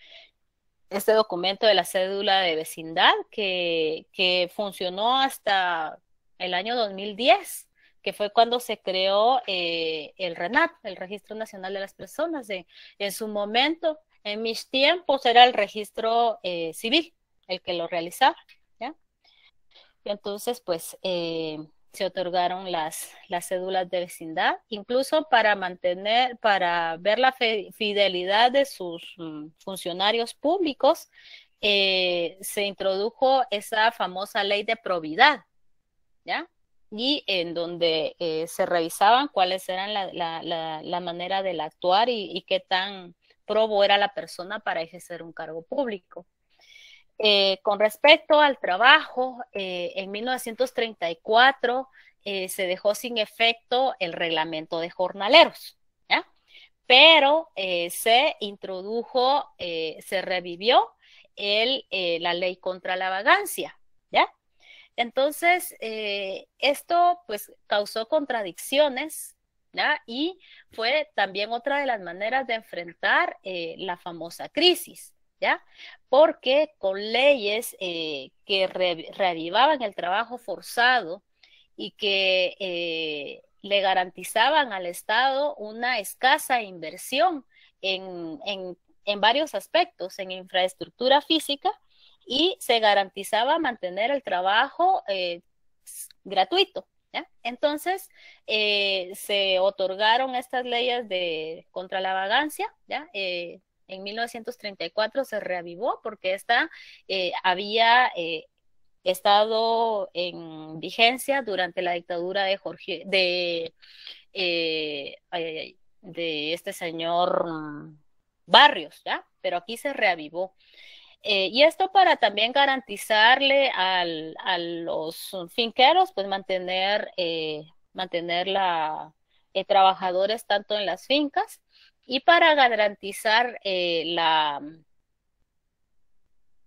este documento de la cédula de vecindad que, funcionó hasta el año 2010, que fue cuando se creó eh, el RENAP, el Registro Nacional de las Personas. De, en su momento, en mis tiempos, era el registro eh, civil el que lo realizaba. ¿ya? Y entonces, pues, eh, se otorgaron las, las cédulas de vecindad, incluso para mantener, para ver la fidelidad de sus mm, funcionarios públicos, eh, se introdujo esa famosa ley de probidad, ¿ya? Y en donde eh, se revisaban cuáles eran la, manera de actuar y, y qué tan probo era la persona para ejercer un cargo público. Eh, con respecto al trabajo, eh, en 1934 eh, se dejó sin efecto el reglamento de jornaleros, ¿ya? pero se introdujo, se revivió la ley contra la vagancia. ¿ya? Entonces, esto pues causó contradicciones ¿Ya? Y fue también otra de las maneras de enfrentar la famosa crisis. ¿ya? Porque con leyes eh, que reavivaban el trabajo forzado y que eh, le garantizaban al Estado una escasa inversión en, en, varios aspectos, en infraestructura física, y se garantizaba mantener el trabajo eh, gratuito. ¿ya? Entonces, se otorgaron estas leyes de contra la vagancia, ¿ya? en 1934 se reavivó porque esta eh, había eh, estado en vigencia durante la dictadura de Jorge, de, eh, de este señor mm, Barrios, ¿ya? Pero aquí se reavivó. y esto para también garantizarle a los finqueros, pues mantener, la, trabajadores tanto en las fincas y para garantizar eh, la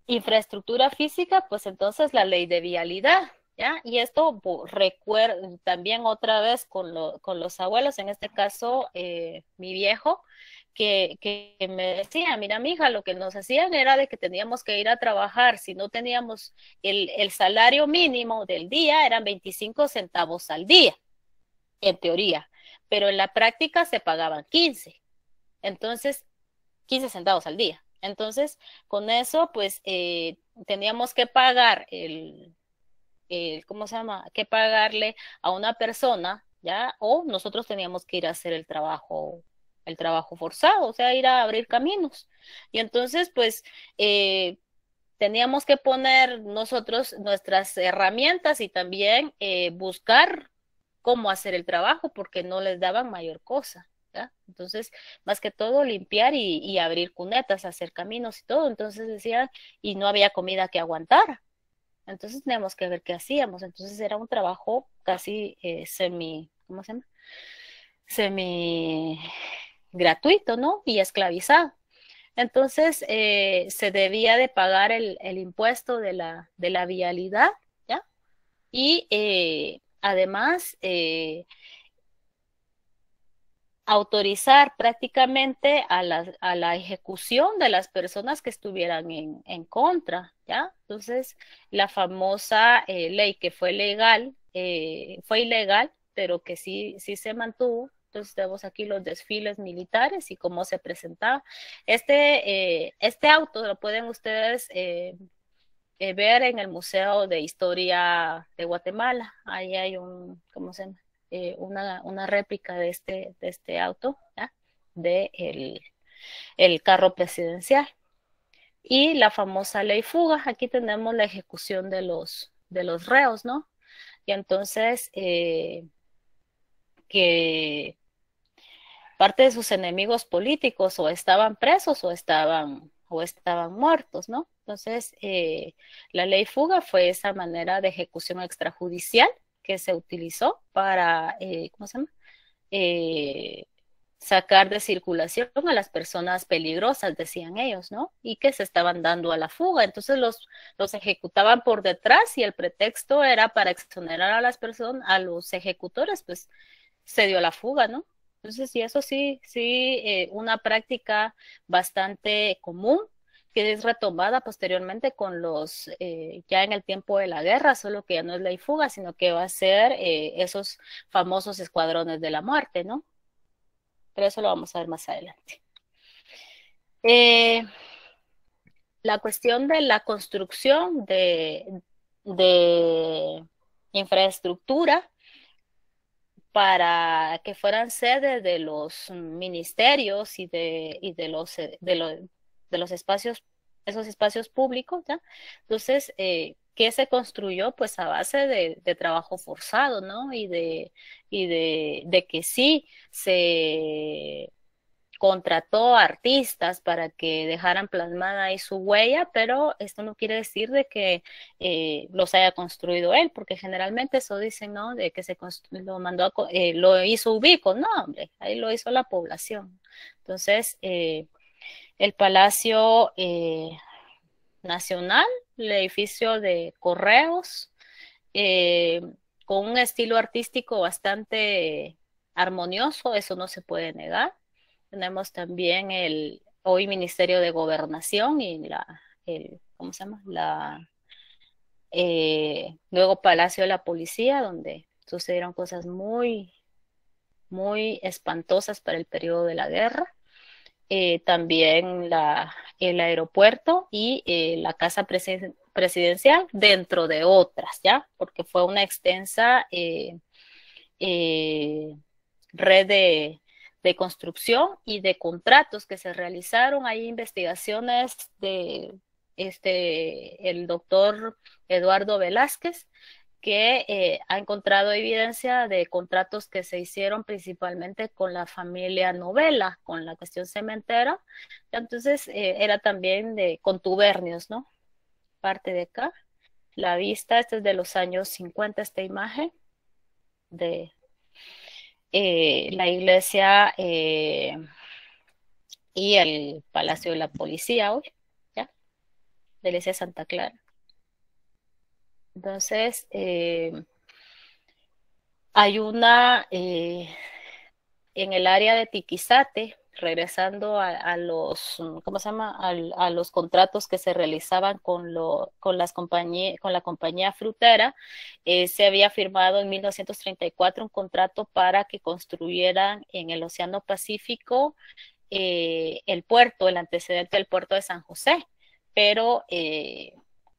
infraestructura física, pues entonces la ley de vialidad, ¿ya? Y esto recuerdo también otra vez con, los abuelos, en este caso eh, mi viejo, que, me decía, mira, mija, lo que nos hacían era de que teníamos que ir a trabajar, si no teníamos el, el salario mínimo del día, eran 25 centavos al día, en teoría, pero en la práctica se pagaban 15. Entonces, 15 centavos al día. Entonces, con eso, pues, eh, teníamos que pagar el, ¿cómo se llama? Que pagarle a una persona, ¿ya? O nosotros teníamos que ir a hacer el trabajo el trabajo forzado, o sea, ir a abrir caminos. Y entonces, pues, eh, teníamos que poner nosotros nuestras herramientas y también eh, buscar cómo hacer el trabajo porque no les daban mayor cosa. Entonces, más que todo limpiar y, abrir cunetas, hacer caminos y todo. Entonces decían, y no había comida que aguantar. Entonces teníamos que ver qué hacíamos. Entonces era un trabajo casi eh, semi, ¿cómo se llama? Semi gratuito, ¿no? Y esclavizado. Entonces eh, se debía de pagar el, impuesto de la, de la vialidad, ¿ya? Y eh, además autorizar prácticamente a la, a la, ejecución de las personas que estuvieran en, en contra, ¿ya? Entonces, la famosa eh, ley que fue legal, eh, fue ilegal, pero que sí, sí se mantuvo. Entonces tenemos aquí los desfiles militares y cómo se presentaba. Este, eh, este auto lo pueden ustedes ver en el Museo de Historia de Guatemala. Ahí hay un, ¿cómo se llama? Eh, una, réplica de este, de este auto, ¿ya? de el, el carro presidencial. Y la famosa ley fuga, aquí tenemos la ejecución de los, de los reos, ¿no? Y entonces, eh, que parte de sus enemigos políticos o estaban presos o estaban, o estaban muertos, ¿no? Entonces, eh, la ley fuga fue esa manera de ejecución extrajudicial que se utilizó para, eh, ¿cómo se llama? Eh, sacar de circulación a las personas peligrosas, decían ellos, ¿no? Y que se estaban dando a la fuga. Entonces los, los ejecutaban por detrás y el pretexto era para exonerar a las personas, a los ejecutores, pues se dio la fuga, ¿no? Entonces, y eso sí, sí, eh, una práctica bastante común que es retomada posteriormente con los, eh, ya en el tiempo de la guerra, solo que ya no es ley fuga, sino que va a ser eh, esos famosos escuadrones de la muerte, ¿no? Pero eso lo vamos a ver más adelante. Eh, la cuestión de la construcción de, infraestructura para que fueran sede de los ministerios y de, los de los espacios, esos espacios públicos, ¿ya? Entonces, eh, ¿qué se construyó? Pues a base de, trabajo forzado, ¿no? Y de, y de, que sí se contrató a artistas para que dejaran plasmada ahí su huella, pero esto no quiere decir de que eh, los haya construido él, porque generalmente eso dicen, ¿no? De que se lo mandó, eh, lo hizo Ubico, no, hombre, ahí lo hizo la población. Entonces, eh, el Palacio eh, Nacional, el edificio de correos, eh, con un estilo artístico bastante armonioso, eso no se puede negar. Tenemos también el hoy Ministerio de Gobernación y la, el, ¿cómo se llama? La, eh, luego Palacio de la Policía, donde sucedieron cosas muy, muy espantosas para el periodo de la guerra. Eh, también el aeropuerto y eh, la casa presidencial dentro de otras, ¿ya? Porque fue una extensa eh, red de, de construcción y de contratos que se realizaron. Hay investigaciones de este, el doctor Eduardo Velázquez que eh, ha encontrado evidencia de contratos que se hicieron principalmente con la familia novela, con la cuestión cementera. Entonces, eh, era también de contubernios, ¿no? Parte de acá. La vista, esta es de los años 50, esta imagen de eh, la iglesia y el Palacio de la Policía hoy, ¿ya? La iglesia Santa Clara. Entonces, eh, hay una eh, en el área de Tiquizate, regresando a, los, ¿cómo se llama? A, los contratos que se realizaban con, con, las con la compañía frutera, eh, se había firmado en 1934 un contrato para que construyeran en el Océano Pacífico el puerto, el antecedente del puerto de San José, pero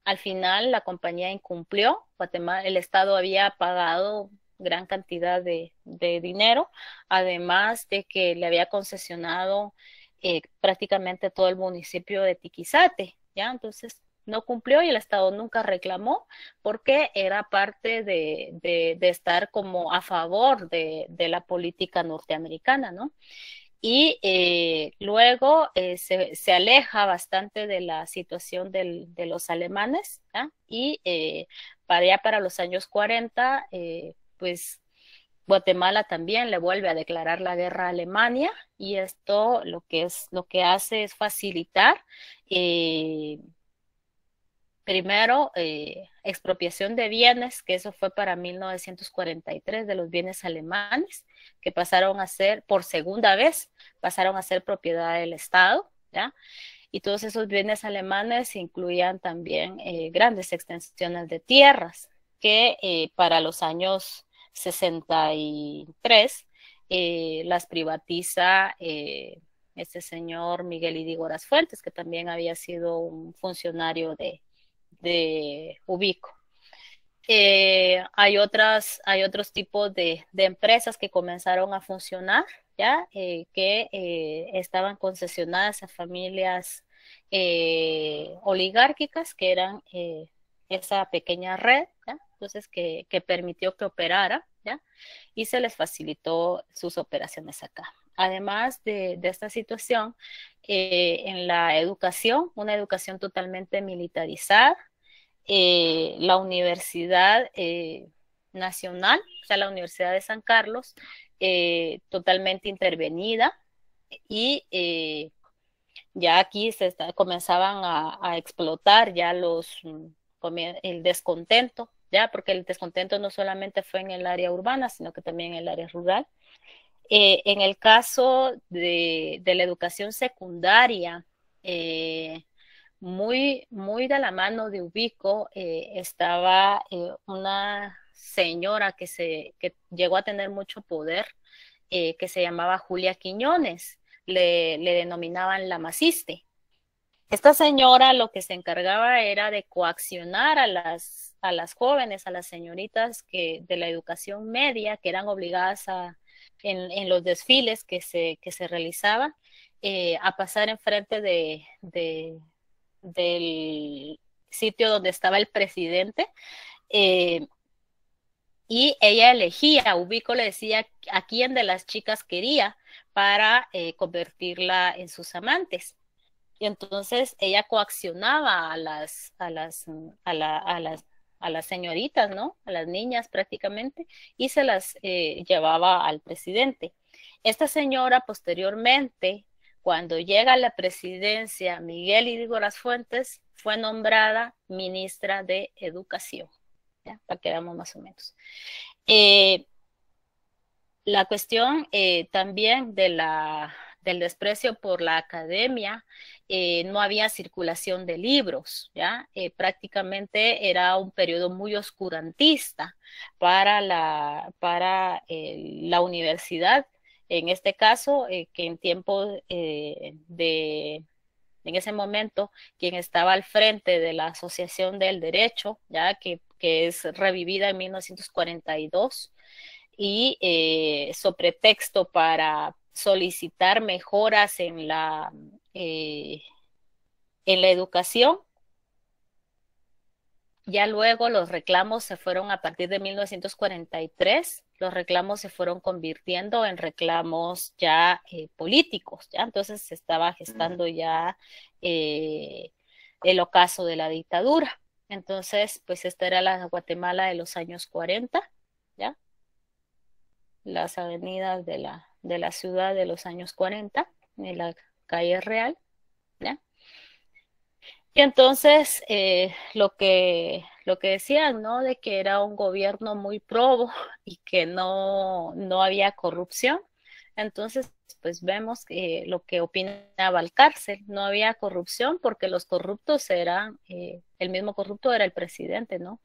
al final la compañía incumplió, Guatemala, el Estado había pagado gran cantidad de, de dinero, además de que le había concesionado eh, prácticamente todo el municipio de Tiquizate, ¿ya? Entonces no cumplió y el Estado nunca reclamó porque era parte de, de, de estar como a favor de, de la política norteamericana, ¿no? y eh, luego eh, se, se, aleja bastante de la situación de los alemanes y eh, para allá para los años 40, pues Guatemala también le vuelve a declarar la guerra a Alemania y esto lo que es lo que hace es facilitar Primero, eh, expropiación de bienes, que eso fue para 1943 de los bienes alemanes, que pasaron a ser, por segunda vez, pasaron a ser propiedad del Estado, ¿ya? Y todos esos bienes alemanes incluían también eh, grandes extensiones de tierras, que eh, para los años 63 las privatiza este señor Miguel Idígoras Fuentes, que también había sido un funcionario de, de Ubico. Eh, hay, otras, hay otros tipos de, empresas que comenzaron a funcionar, ¿ya? Eh, que eh, estaban concesionadas a familias oligárquicas, que eran esa pequeña red, Entonces, que, permitió que operara, ¿ya? Y se les facilitó sus operaciones acá. Además de esta situación, en la educación, una educación totalmente militarizada, eh, la Universidad eh, Nacional, o sea, la Universidad de San Carlos, eh, totalmente intervenida y ya aquí se comenzaban a, explotar ya los mm, el descontento, ya porque el descontento no solamente fue en el área urbana, sino que también en el área rural. en el caso de, de la educación secundaria, eh, muy, muy de la mano de Ubico eh, estaba eh, una señora que, se, que llegó a tener mucho poder, eh, que se llamaba Julia Quiñones, le, denominaban la maciste. Esta señora lo que se encargaba era de coaccionar a las, a las jóvenes, a las señoritas que, de la educación media, que eran obligadas a, en, los desfiles que se, que se realizaban, a pasar enfrente frente de del sitio donde estaba el presidente. Eh, y ella elegía, Ubico le decía a quién de las chicas quería para eh, convertirla en sus amantes. Y entonces ella coaccionaba a las, a las, a, las, a las señoritas, ¿no? A las niñas prácticamente, y se las eh, llevaba al presidente. Esta señora posteriormente cuando llega la presidencia Miguel Hidalgo Las Fuentes, fue nombrada ministra de Educación, ¿ya? para que veamos más o menos. Eh, la cuestión eh, también de la, del desprecio por la academia, eh, no había circulación de libros, ¿ya? prácticamente era un periodo muy oscurantista para la, para, la universidad en este caso, eh, que en tiempo eh, de, en ese momento, quien estaba al frente de la Asociación del Derecho, ya que, es revivida en 1942, y su pretexto eh, para solicitar mejoras en la, en la educación. Ya luego los reclamos se fueron a partir de 1943 los reclamos se fueron convirtiendo en reclamos ya eh, políticos, ¿ya? Entonces se estaba gestando ya eh, el ocaso de la dictadura. Entonces, pues esta era la Guatemala de los años 40, ¿ya? Las avenidas de la, de la ciudad de los años 40, en la calle Real, ¿ya? Y entonces eh, lo que lo que decían, ¿no? De que era un gobierno muy probo y que no, no había corrupción. Entonces, pues vemos que eh, lo que opinaba el cárcel. No había corrupción porque los corruptos eran, eh, el mismo corrupto era el presidente, ¿no?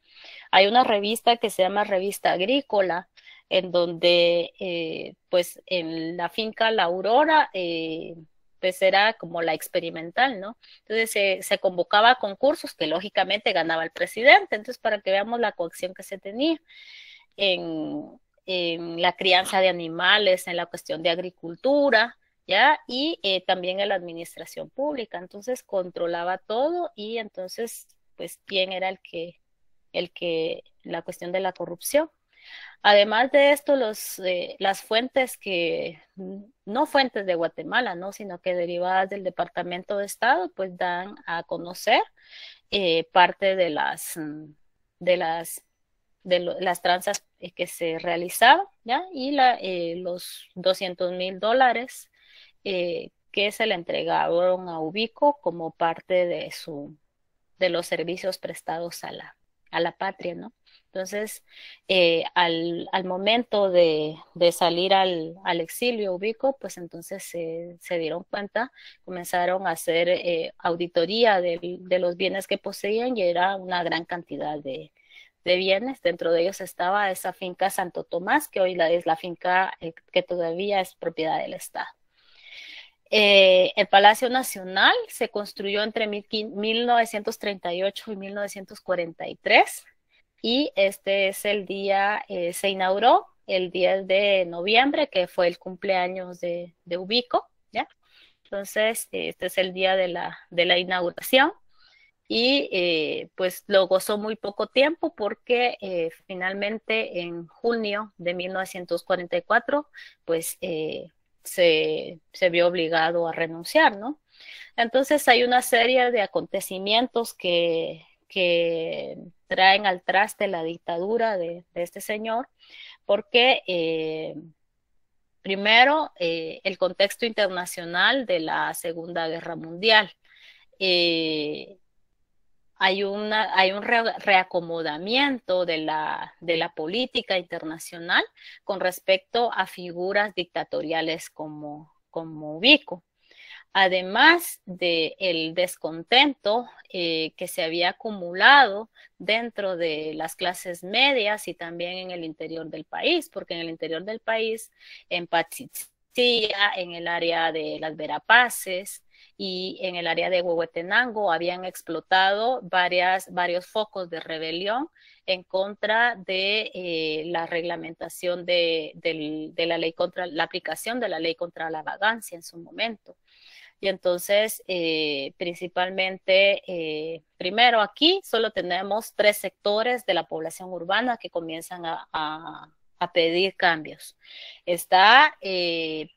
Hay una revista que se llama Revista Agrícola, en donde, pues, en la finca La Aurora, pues era como la experimental, ¿no? Entonces se, convocaba a concursos que lógicamente ganaba el presidente, entonces para que veamos la coacción que se tenía en, la crianza de animales, en la cuestión de agricultura, ¿ya? Y eh, también en la administración pública, entonces controlaba todo y entonces, pues, ¿quién era el que, el que, la cuestión de la corrupción? Además de esto, los, eh, las fuentes que, no fuentes de Guatemala, ¿no? sino que derivadas del Departamento de Estado, pues dan a conocer eh, parte de las, mm, de las, de las tranzas eh, que se realizaban, ¿ya? Y la, los 200 mil dólares que se le entregaron a Ubico como parte de su, de los servicios prestados a la, a la patria, ¿no? Entonces, eh, al, momento de, salir al, exilio ubico, pues entonces se dieron cuenta, comenzaron a hacer eh, auditoría de, los bienes que poseían y era una gran cantidad de, bienes. Dentro de ellos estaba esa finca Santo Tomás, que hoy la, es la finca eh, que todavía es propiedad del Estado. el Palacio Nacional se construyó entre 1938 y 1943 y este es el día, eh, se inauguró el 10 de noviembre, que fue el cumpleaños de, Ubico, ¿ya? Entonces, este es el día de la, inauguración y eh, pues lo gozó muy poco tiempo porque eh, finalmente en junio de 1944 pues se, se vio obligado a renunciar, ¿no? Entonces hay una serie de acontecimientos que que traen al traste la dictadura de, este señor, porque eh, primero eh, el contexto internacional de la Segunda Guerra Mundial. Eh, hay, una, hay un reacomodamiento de la, de la política internacional con respecto a figuras dictatoriales como, como Ubico además del el descontento eh, que se había acumulado dentro de las clases medias y también en el interior del país, porque en el interior del país, en Pachichilla, en el área de las Verapaces, y en el área de Huehuetenango habían explotado varios focos de rebelión en contra de eh, la reglamentación de, la ley contra la aplicación de la ley contra la vagancia en su momento. Y entonces, eh, principalmente, eh, primero aquí solo tenemos tres sectores de la población urbana que comienzan a, pedir cambios. Está, eh,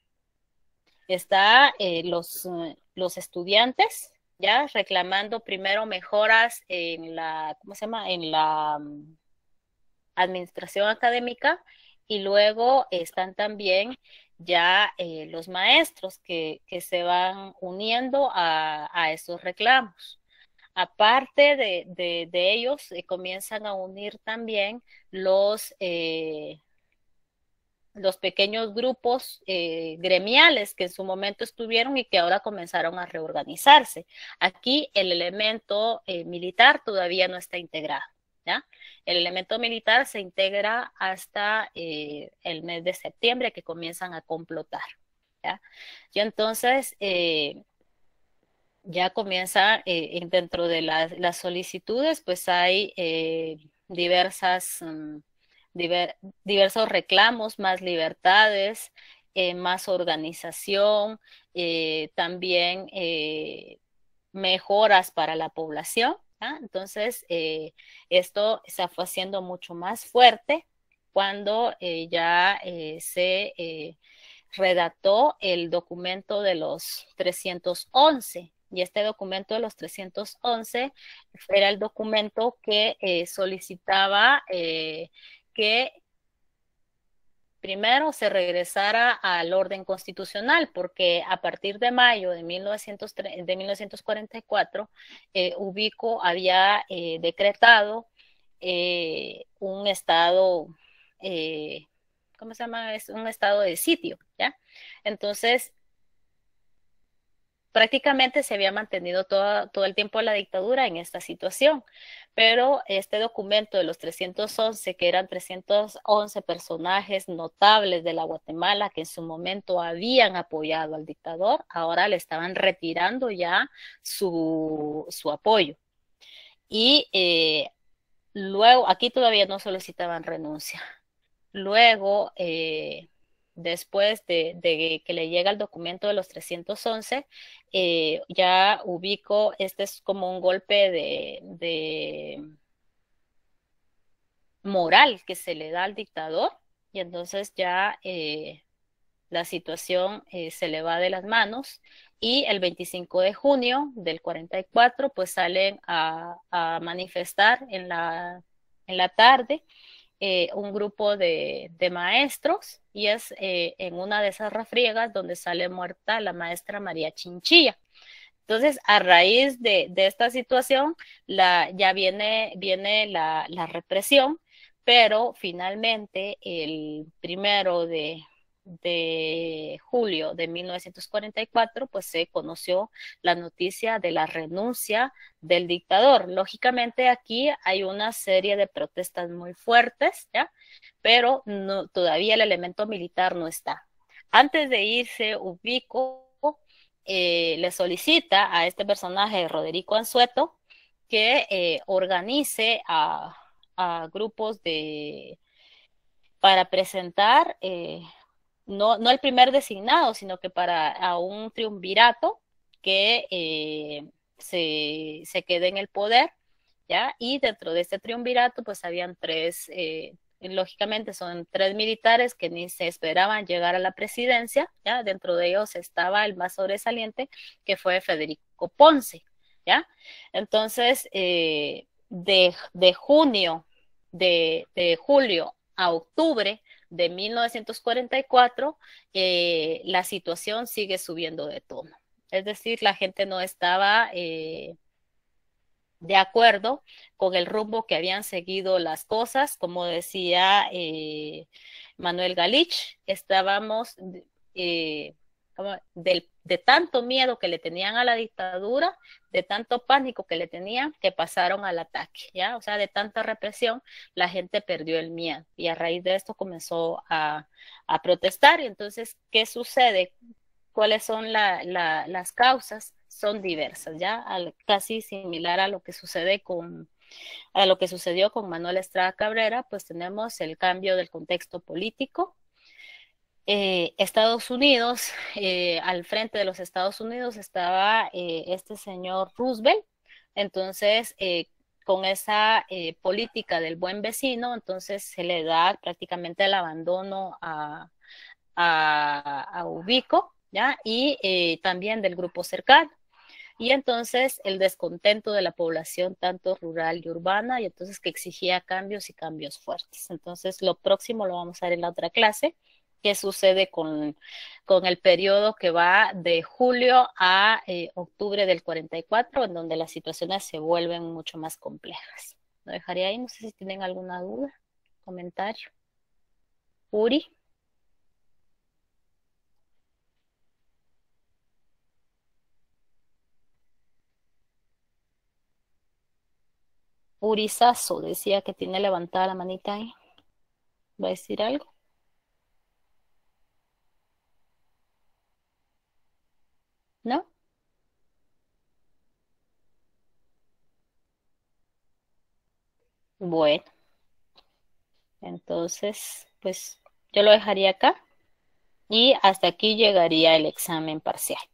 está eh, los, los estudiantes, ya reclamando primero mejoras en la, ¿cómo se llama? En la mm, administración académica y luego están también ya eh, los maestros que, se van uniendo a, esos reclamos. Aparte de, ellos, eh, comienzan a unir también los, eh, los pequeños grupos gremiales que en su momento estuvieron y que ahora comenzaron a reorganizarse. Aquí el elemento militar todavía no está integrado. El elemento militar se integra hasta eh, el mes de septiembre que comienzan a complotar, Y entonces... Eh, ya comienza eh, dentro de las solicitudes, pues hay diversas, mm, diversos reclamos, más libertades, más organización, también mejoras para la población, ¿ah? Entonces, eh, esto se fue haciendo mucho más fuerte cuando eh, ya eh, se redactó el documento de los 311. Y este documento de los 311 era el documento que solicitaba que primero se regresara al orden constitucional, porque a partir de mayo de, de 1944, eh, Ubico había eh, decretado eh, un estado, ¿cómo se llama? Es un estado de sitio, ¿ya? Entonces, prácticamente se había mantenido todo, todo el tiempo la dictadura en esta situación, pero este documento de los 311, que eran 311 personajes notables de la Guatemala que en su momento habían apoyado al dictador, ahora le estaban retirando ya su, su apoyo. Y eh, luego, aquí todavía no solicitaban renuncia. Luego, eh, después de, que le llega el documento de los 311, eh, ya ubico, este es como un golpe de, moral que se le da al dictador y entonces ya eh, la situación eh, se le va de las manos y el 25 de junio del 44 pues salen a, a manifestar en la, en la tarde eh, un grupo de, de, maestros y es eh, en una de esas refriegas donde sale muerta la maestra María Chinchilla. Entonces, a raíz de, esta situación, la, ya viene, viene la represión, pero finalmente el primero de de julio de 1944, pues se conoció la noticia de la renuncia del dictador. Lógicamente aquí hay una serie de protestas muy fuertes, ¿ya? Pero no, todavía el elemento militar no está. Antes de irse, Ubico eh, le solicita a este personaje, Roderico Ansueto que eh, organice a, grupos de para presentar eh, no, el primer designado, sino que para a un triunvirato que eh, se, quede en el poder, ¿ya? Y dentro de este triunvirato, pues habían tres, eh, lógicamente son tres militares que ni se esperaban llegar a la presidencia, ¿ya? Dentro de ellos estaba el más sobresaliente, que fue Federico Ponce, ¿ya? Entonces, eh, de, de junio, de julio a octubre, de 1944, eh, la situación sigue subiendo de tono. Es decir, la gente no estaba eh, de acuerdo con el rumbo que habían seguido las cosas. Como decía eh, Manuel Galich, estábamos de tanto miedo que le tenían a la dictadura, de tanto pánico que le tenían, que pasaron al ataque, ¿ya? O sea, de tanta represión, la gente perdió el miedo y a raíz de esto comenzó a, protestar. Y entonces, ¿qué sucede? ¿Cuáles son las causas? Son diversas, ¿ya? casi similar a lo que sucede con a lo que sucedió con Manuel Estrada Cabrera, pues tenemos el cambio del contexto político, eh, Estados Unidos, eh, al frente de los Estados Unidos estaba eh, este señor Roosevelt, entonces con esa política del buen vecino, entonces se le da prácticamente el abandono a, Ubico, ¿ya? Y también del grupo Cercano y entonces el descontento de la población tanto rural y urbana y entonces que exigía cambios y cambios fuertes. Entonces lo próximo lo vamos a ver en la otra clase qué sucede con, el periodo que va de julio a eh, octubre del 44, en donde las situaciones se vuelven mucho más complejas. Lo dejaría ahí, no sé si tienen alguna duda, comentario. Uri. Urizazo decía que tiene levantada la manita ahí. ¿Va a decir algo? ¿no? Bueno, entonces, pues yo lo dejaría acá y hasta aquí llegaría el examen parcial.